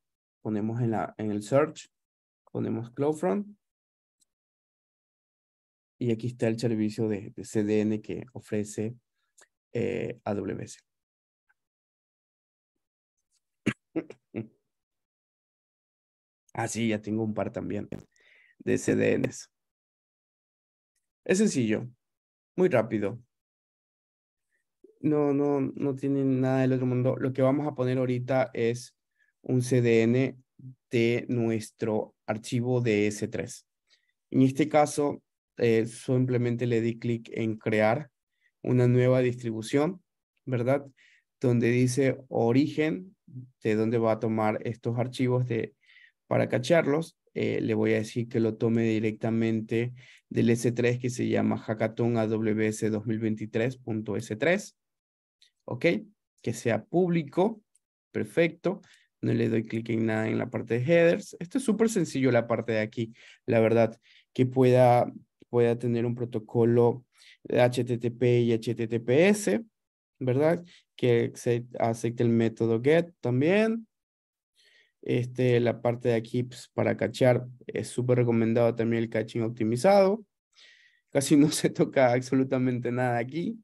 Ponemos en, la, en el search, ponemos CloudFront. Y aquí está el servicio de CDN que ofrece eh, AWS. ah, sí, ya tengo un par también de CDNs. Es sencillo, muy rápido. No, no, no tiene nada del otro mundo. Lo que vamos a poner ahorita es un CDN de nuestro archivo de S3. En este caso, eh, simplemente le di clic en crear una nueva distribución, ¿verdad? Donde dice origen, de dónde va a tomar estos archivos de, para cacharlos. Eh, le voy a decir que lo tome directamente del S3 que se llama hackathon aws 2023.s3. ¿Ok? Que sea público. Perfecto. No le doy clic en nada en la parte de headers. Esto es súper sencillo la parte de aquí, la verdad, que pueda, pueda tener un protocolo HTTP y HTTPS, ¿verdad? Que acepte el método get también. Este, la parte de aquí pues, para cachar es súper recomendado también el caching optimizado. Casi no se toca absolutamente nada aquí,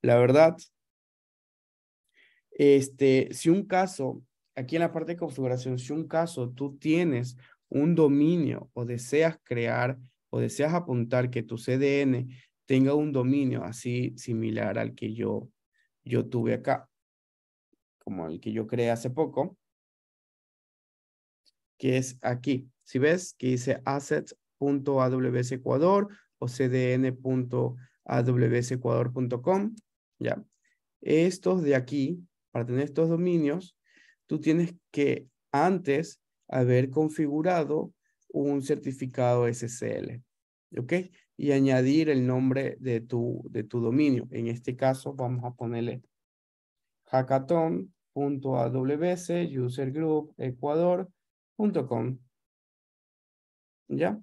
la verdad. Este, si un caso, aquí en la parte de configuración, si un caso tú tienes un dominio o deseas crear o deseas apuntar que tu CDN tenga un dominio así similar al que yo, tuve acá, como el que yo creé hace poco, que es aquí. Si ves que dice assets.aws Ecuador o cdn.awsecuador.com, ya. Estos de aquí, para tener estos dominios, tú tienes que antes haber configurado un certificado ssl ¿Ok? y añadir el nombre de tu, de tu dominio. En este caso vamos a ponerle hackathon.aws ¿Ya?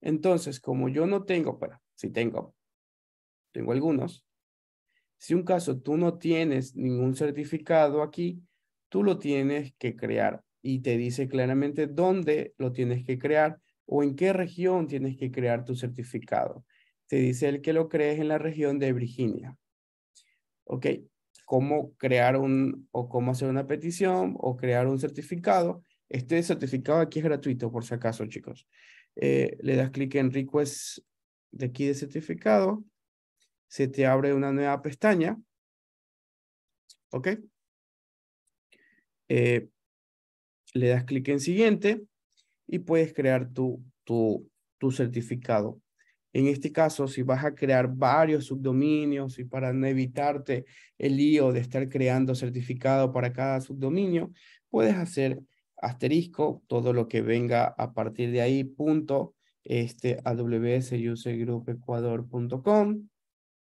Entonces, como yo no tengo, pero si tengo, tengo algunos. Si un caso tú no tienes ningún certificado aquí, tú lo tienes que crear y te dice claramente dónde lo tienes que crear o en qué región tienes que crear tu certificado. Te dice el que lo crees en la región de Virginia. Ok, cómo crear un o cómo hacer una petición o crear un certificado. Este certificado aquí es gratuito, por si acaso, chicos. Eh, le das clic en Request de aquí de certificado. Se te abre una nueva pestaña. ¿Ok? Eh, le das clic en siguiente y puedes crear tu, tu, tu certificado. En este caso, si vas a crear varios subdominios y para no evitarte el lío de estar creando certificado para cada subdominio, puedes hacer asterisco, todo lo que venga a partir de ahí, punto, este,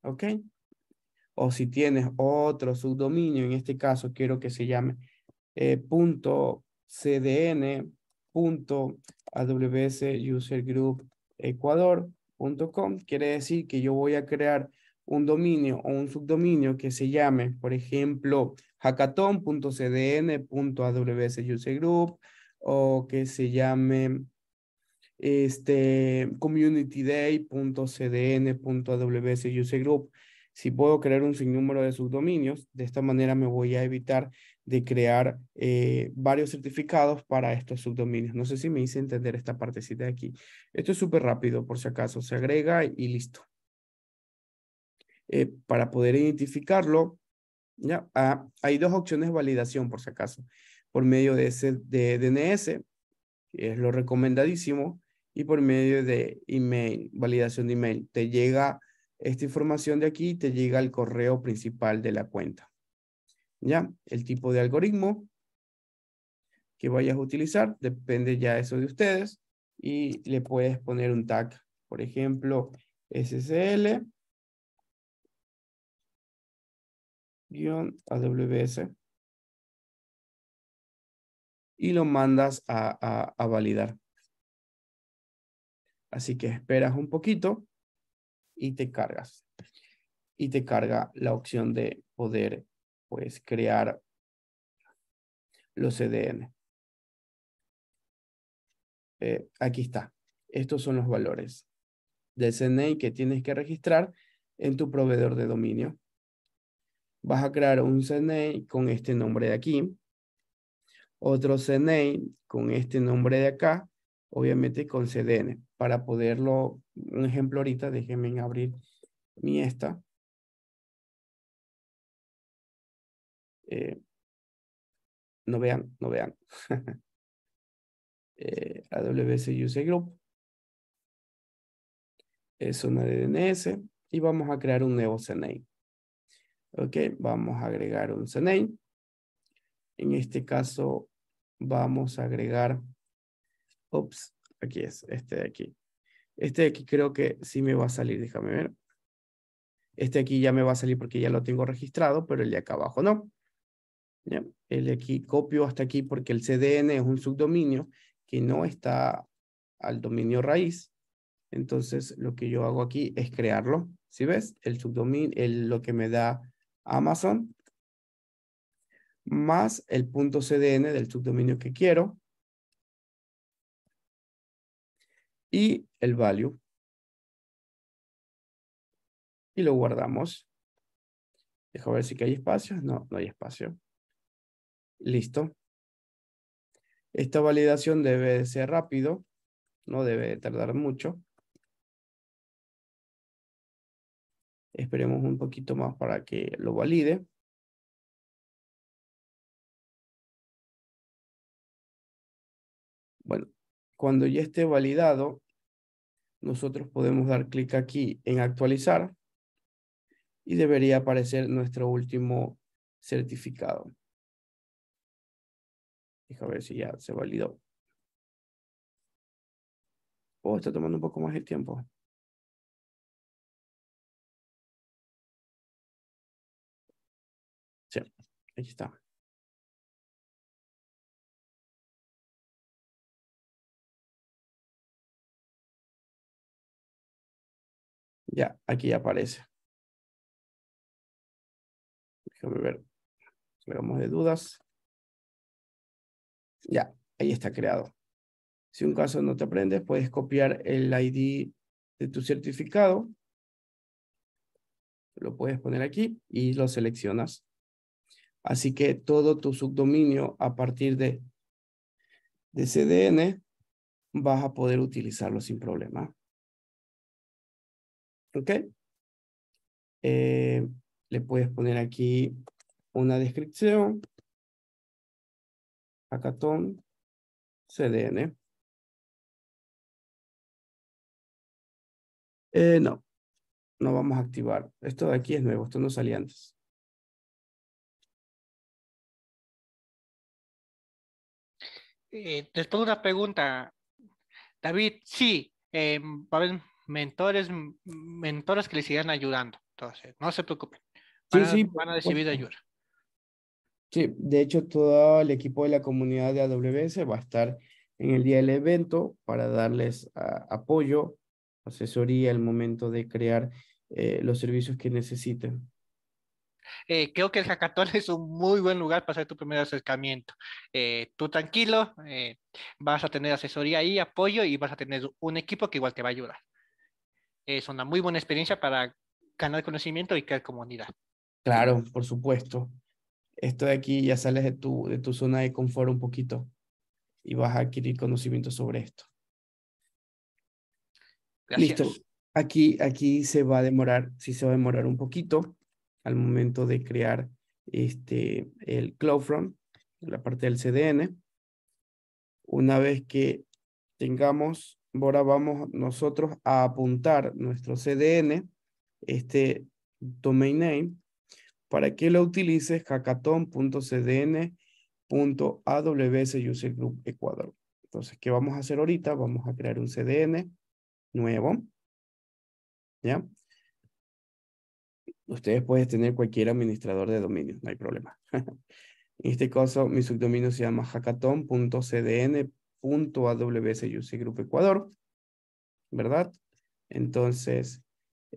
¿ok? O si tienes otro subdominio, en este caso quiero que se llame eh, punto cdn Ecuador.com quiere decir que yo voy a crear un dominio o un subdominio que se llame, por ejemplo, hackathon.cdn.awsusergroup o que se llame este Si puedo crear un sinnúmero de subdominios, de esta manera me voy a evitar de crear eh, varios certificados para estos subdominios. No sé si me hice entender esta partecita de aquí. Esto es súper rápido, por si acaso. Se agrega y listo. Eh, para poder identificarlo, ya, ah, hay dos opciones de validación, por si acaso. Por medio de, ese, de DNS, que es lo recomendadísimo, y por medio de email, validación de email. Te llega esta información de aquí, te llega el correo principal de la cuenta. ¿ya? El tipo de algoritmo que vayas a utilizar, depende ya eso de ustedes, y le puedes poner un tag, por ejemplo, SSL AWS y lo mandas a, a validar. Así que esperas un poquito y te cargas. Y te carga la opción de poder pues crear los CDN. Eh, aquí está. Estos son los valores del CNA que tienes que registrar en tu proveedor de dominio. Vas a crear un CNA con este nombre de aquí, otro CNA con este nombre de acá, obviamente con CDN, para poderlo, un ejemplo ahorita, déjenme abrir mi esta, Eh, no vean, no vean. AWS eh, User Group. Es una DNS y vamos a crear un nuevo CNAME. Ok, vamos a agregar un CNAME. En este caso vamos a agregar, ups, aquí es, este de aquí. Este de aquí creo que sí me va a salir, déjame ver. Este aquí ya me va a salir porque ya lo tengo registrado, pero el de acá abajo no. El copio hasta aquí porque el CDN es un subdominio que no está al dominio raíz. Entonces, lo que yo hago aquí es crearlo. Si ves, el subdominio, lo que me da Amazon, más el punto CDN del subdominio que quiero, y el value. Y lo guardamos. Dejo ver si hay espacio. No, no hay espacio. Listo. Esta validación debe ser rápido, no debe tardar mucho. Esperemos un poquito más para que lo valide. Bueno, cuando ya esté validado, nosotros podemos dar clic aquí en actualizar y debería aparecer nuestro último certificado a ver si ya se validó. Oh, está tomando un poco más de tiempo. Sí, ahí está. Ya, aquí aparece. Déjame ver. Salgamos de dudas. Ya, ahí está creado. Si un caso no te aprendes, puedes copiar el ID de tu certificado. Lo puedes poner aquí y lo seleccionas. Así que todo tu subdominio a partir de, de CDN vas a poder utilizarlo sin problema. ¿Ok? Eh, le puedes poner aquí una descripción. Hackathon CDN. Eh, no, no vamos a activar. Esto de aquí es nuevo, esto no salía antes. Eh, tengo una pregunta, David, sí, eh, va a haber mentores, mentoras que le sigan ayudando, entonces no se preocupen, sí, sí, van a recibir ayuda. Sí, de hecho todo el equipo de la comunidad de AWS va a estar en el día del evento para darles ah, apoyo, asesoría el momento de crear eh, los servicios que necesiten. Eh, creo que el hackathon es un muy buen lugar para hacer tu primer acercamiento. Eh, tú tranquilo, vas a tener asesoría y apoyo y vas a tener un equipo que igual te va a ayudar. Es una muy buena experiencia para ganar conocimiento y crear comunidad. Claro, por supuesto esto de aquí ya sales de tu, de tu zona de confort un poquito y vas a adquirir conocimiento sobre esto. Listo. Aquí, aquí se va a demorar, sí se va a demorar un poquito al momento de crear este, el CloudFront, la parte del CDN. Una vez que tengamos, ahora vamos nosotros a apuntar nuestro CDN, este domain name, para que lo utilices hackathon.cdn.aws Ecuador. Entonces, ¿qué vamos a hacer ahorita? Vamos a crear un CDN nuevo. ¿Ya? Ustedes pueden tener cualquier administrador de dominio, no hay problema. en este caso, mi subdominio se llama hackathon.cdn.aws User Group Ecuador. ¿Verdad? Entonces,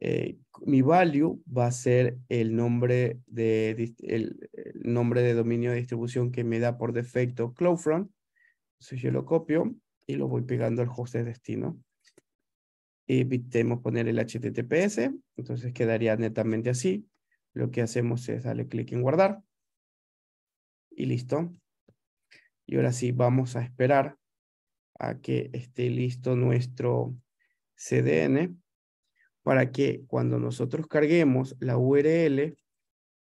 eh, mi value va a ser el nombre, de, el, nombre de dominio de distribución que me da por defecto CloudFront. Entonces yo lo copio y lo voy pegando al host de destino. Evitemos poner el HTTPS, entonces quedaría netamente así. Lo que hacemos es darle clic en guardar. Y listo. Y ahora sí, vamos a esperar a que esté listo nuestro CDN para que cuando nosotros carguemos la URL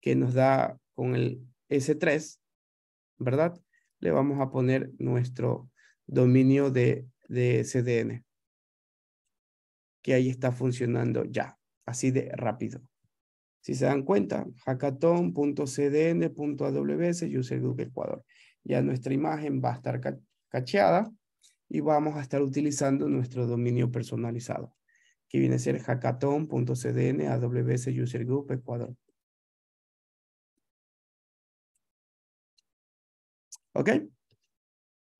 que nos da con el S3, ¿verdad? Le vamos a poner nuestro dominio de, CDN, que ahí está funcionando ya, así de rápido. Si se dan cuenta, hackathon.cdn.aws User Ecuador. Ya nuestra imagen va a estar cacheada y vamos a estar utilizando nuestro dominio personalizado que viene a ser hackathon.cdn AWS User Group Ecuador. ¿Ok?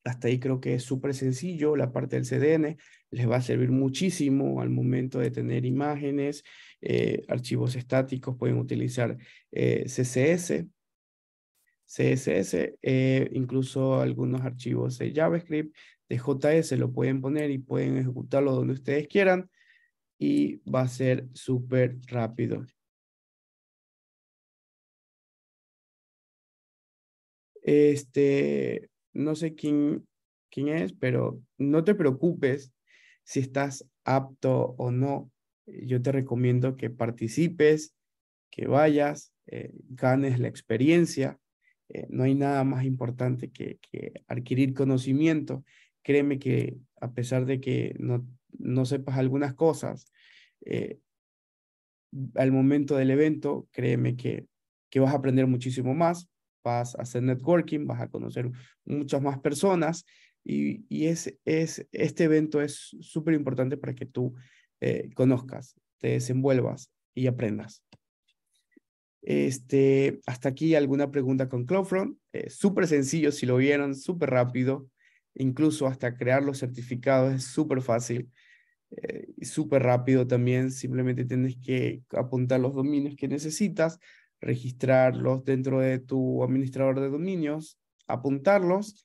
Hasta ahí creo que es súper sencillo la parte del CDN. Les va a servir muchísimo al momento de tener imágenes, eh, archivos estáticos. Pueden utilizar eh, CSS, CSS, eh, incluso algunos archivos de JavaScript, de JS lo pueden poner y pueden ejecutarlo donde ustedes quieran y va a ser súper rápido. Este, no sé quién, es, pero no te preocupes si estás apto o no. Yo te recomiendo que participes, que vayas, eh, ganes la experiencia. Eh, no hay nada más importante que, que adquirir conocimiento. Créeme que a pesar de que no no sepas algunas cosas, eh, al momento del evento, créeme que, que vas a aprender muchísimo más, vas a hacer networking, vas a conocer muchas más personas y, y es, es, este evento es súper importante para que tú eh, conozcas, te desenvuelvas y aprendas. Este, hasta aquí alguna pregunta con CloudFront. Eh, súper sencillo, si lo vieron, súper rápido incluso hasta crear los certificados es súper fácil eh, y súper rápido también. Simplemente tienes que apuntar los dominios que necesitas, registrarlos dentro de tu administrador de dominios, apuntarlos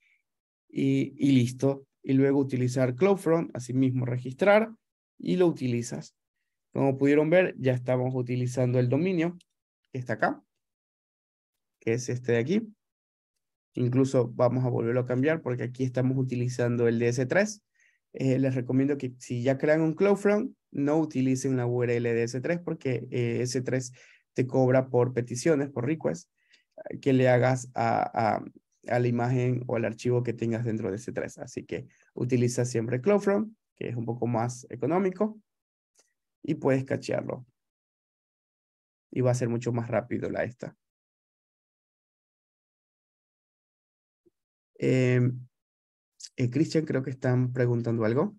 y, y listo. Y luego utilizar CloudFront, asimismo registrar y lo utilizas. Como pudieron ver, ya estamos utilizando el dominio que está acá, que es este de aquí. Incluso vamos a volverlo a cambiar porque aquí estamos utilizando el DS3. Eh, les recomiendo que si ya crean un CloudFront, no utilicen la URL de S3 porque eh, S3 te cobra por peticiones, por requests eh, que le hagas a, a, la imagen o al archivo que tengas dentro de S3. Así que utiliza siempre CloudFront, que es un poco más económico, y puedes cachearlo. Y va a ser mucho más rápido la esta. Em, eh, Cristian, creo que están preguntando algo.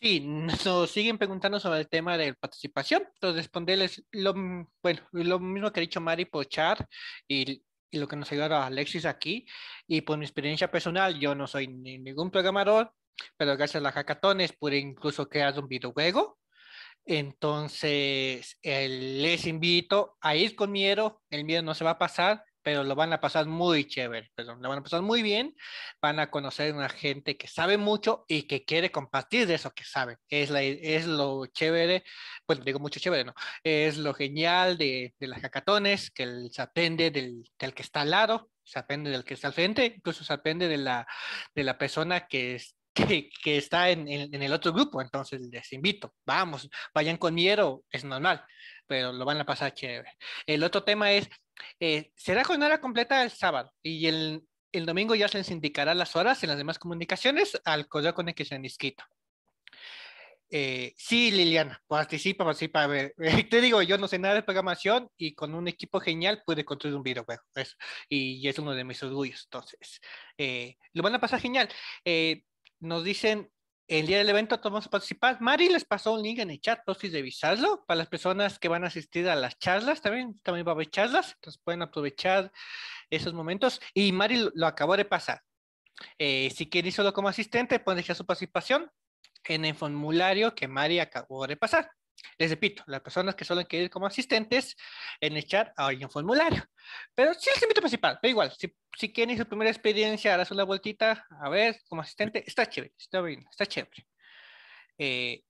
Sí, nos siguen preguntando sobre el tema de participación. Entonces, responderles lo, bueno, lo mismo que ha dicho Mari por chat y, lo que nos ha a Alexis aquí. Y por mi experiencia personal, yo no soy ningún programador, pero gracias a las hackatones pude incluso crear un videojuego. Entonces, eh, les invito a ir con miedo, el miedo no se va a pasar, pero lo van a pasar muy chévere, perdón, lo van a pasar muy bien, van a conocer a una gente que sabe mucho y que quiere compartir de eso que sabe. Es, la, es lo chévere, Bueno, digo mucho chévere, ¿no? Es lo genial de, de las jacatones que se aprende del, que está al lado, se aprende del que está al frente, incluso se aprende de la, persona que que, está en, en, el otro grupo, entonces les invito, vamos, vayan con miedo, es normal, pero lo van a pasar chévere. El otro tema es eh, será jornada completa el sábado y el, el, domingo ya se les indicará las horas en las demás comunicaciones al correo con el que se han inscrito. sí, Liliana, participa, participa. A ver, te digo, yo no sé nada de programación y con un equipo genial pude construir un videojuego. y, es uno de mis orgullos. Entonces, eh, lo van a pasar genial. Eh, nos dicen el día del evento todos vamos a participar. Mari les pasó un link en el chat, por si visarlo Para las personas que van a asistir a las charlas también, también va a haber charlas, entonces pueden aprovechar esos momentos. Y Mari lo, acabó de pasar. Eh, si quieren solo como asistente, pueden dejar su participación en el formulario que Mari acabó de pasar. Les repito, las personas que suelen querer ir como asistentes en echar a un formulario. Pero sí les invito a pero igual, si, quieren su primera experiencia, harás una vueltita, a ver, como asistente, está chévere, está bien, está chévere. Eh,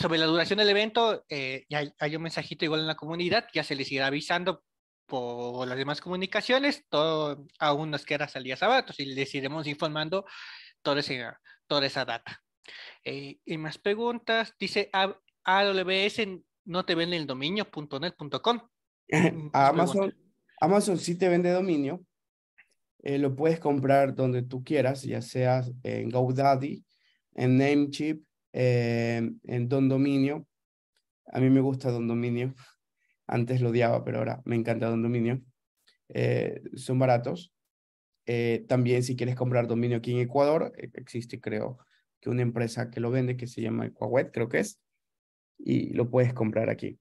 sobre la duración del evento, eh, ya hay, un mensajito igual en la comunidad, ya se les irá avisando por las demás comunicaciones, todo aún nos queda salir a sábado, y les iremos informando toda esa, toda esa data. Eh, y más preguntas, dice, ah, AWS no te vende el dominio.net.com. Amazon, Amazon sí te vende dominio. Eh, lo puedes comprar donde tú quieras, ya sea en GoDaddy, en Namecheap, eh, en Don Dominio. A mí me gusta Don Dominio. Antes lo odiaba, pero ahora me encanta Don Dominio. Eh, son baratos. también si quieres comprar dominio aquí en Ecuador, existe creo que una empresa que lo vende que se llama Equaweb, creo que es y lo puedes comprar aquí.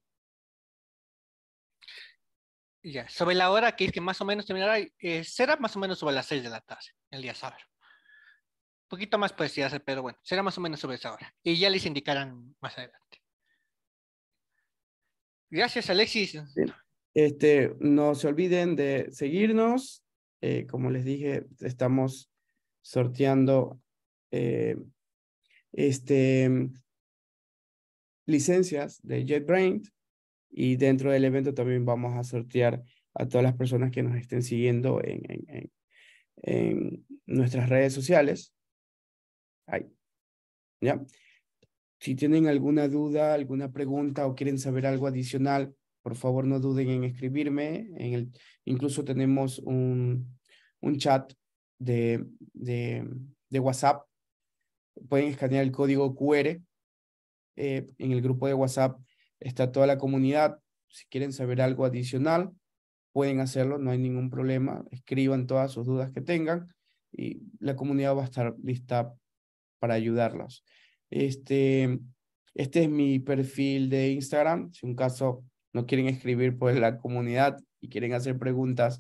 Ya, sobre la hora que es que más o menos terminará, eh, será más o menos sobre las 6 de la tarde, el día sábado. Un poquito más puede ser, pero bueno, será más o menos sobre esa hora. Y ya les indicarán más adelante. Gracias, Alexis. Este, no se olviden de seguirnos. Eh, como les dije, estamos sorteando eh, este, licencias de JetBrains y dentro del evento también vamos a sortear a todas las personas que nos estén siguiendo en, nuestras redes sociales. Ahí. ¿Ya? Si tienen alguna duda, alguna pregunta o quieren saber algo adicional, por favor no duden en escribirme. En el, incluso tenemos un, un chat de, de WhatsApp. Pueden escanear el código QR eh, en el grupo de WhatsApp está toda la comunidad. Si quieren saber algo adicional, pueden hacerlo, no hay ningún problema. Escriban todas sus dudas que tengan y la comunidad va a estar lista para ayudarlos. Este, este es mi perfil de Instagram. Si un caso no quieren escribir por la comunidad y quieren hacer preguntas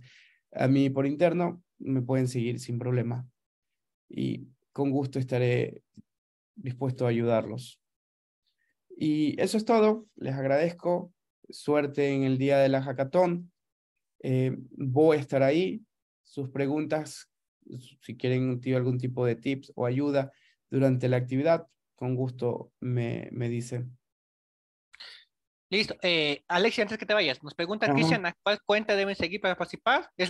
a mí por interno, me pueden seguir sin problema. Y con gusto estaré dispuesto a ayudarlos. Y eso es todo. Les agradezco. Suerte en el día de la hackathon. Eh, voy a estar ahí. Sus preguntas, si quieren algún tipo de tips o ayuda durante la actividad, con gusto me, me dicen. Listo. Eh, Alexia, antes que te vayas, nos pregunta Cristiana, ¿cuál cuenta deben seguir para participar? ¿Es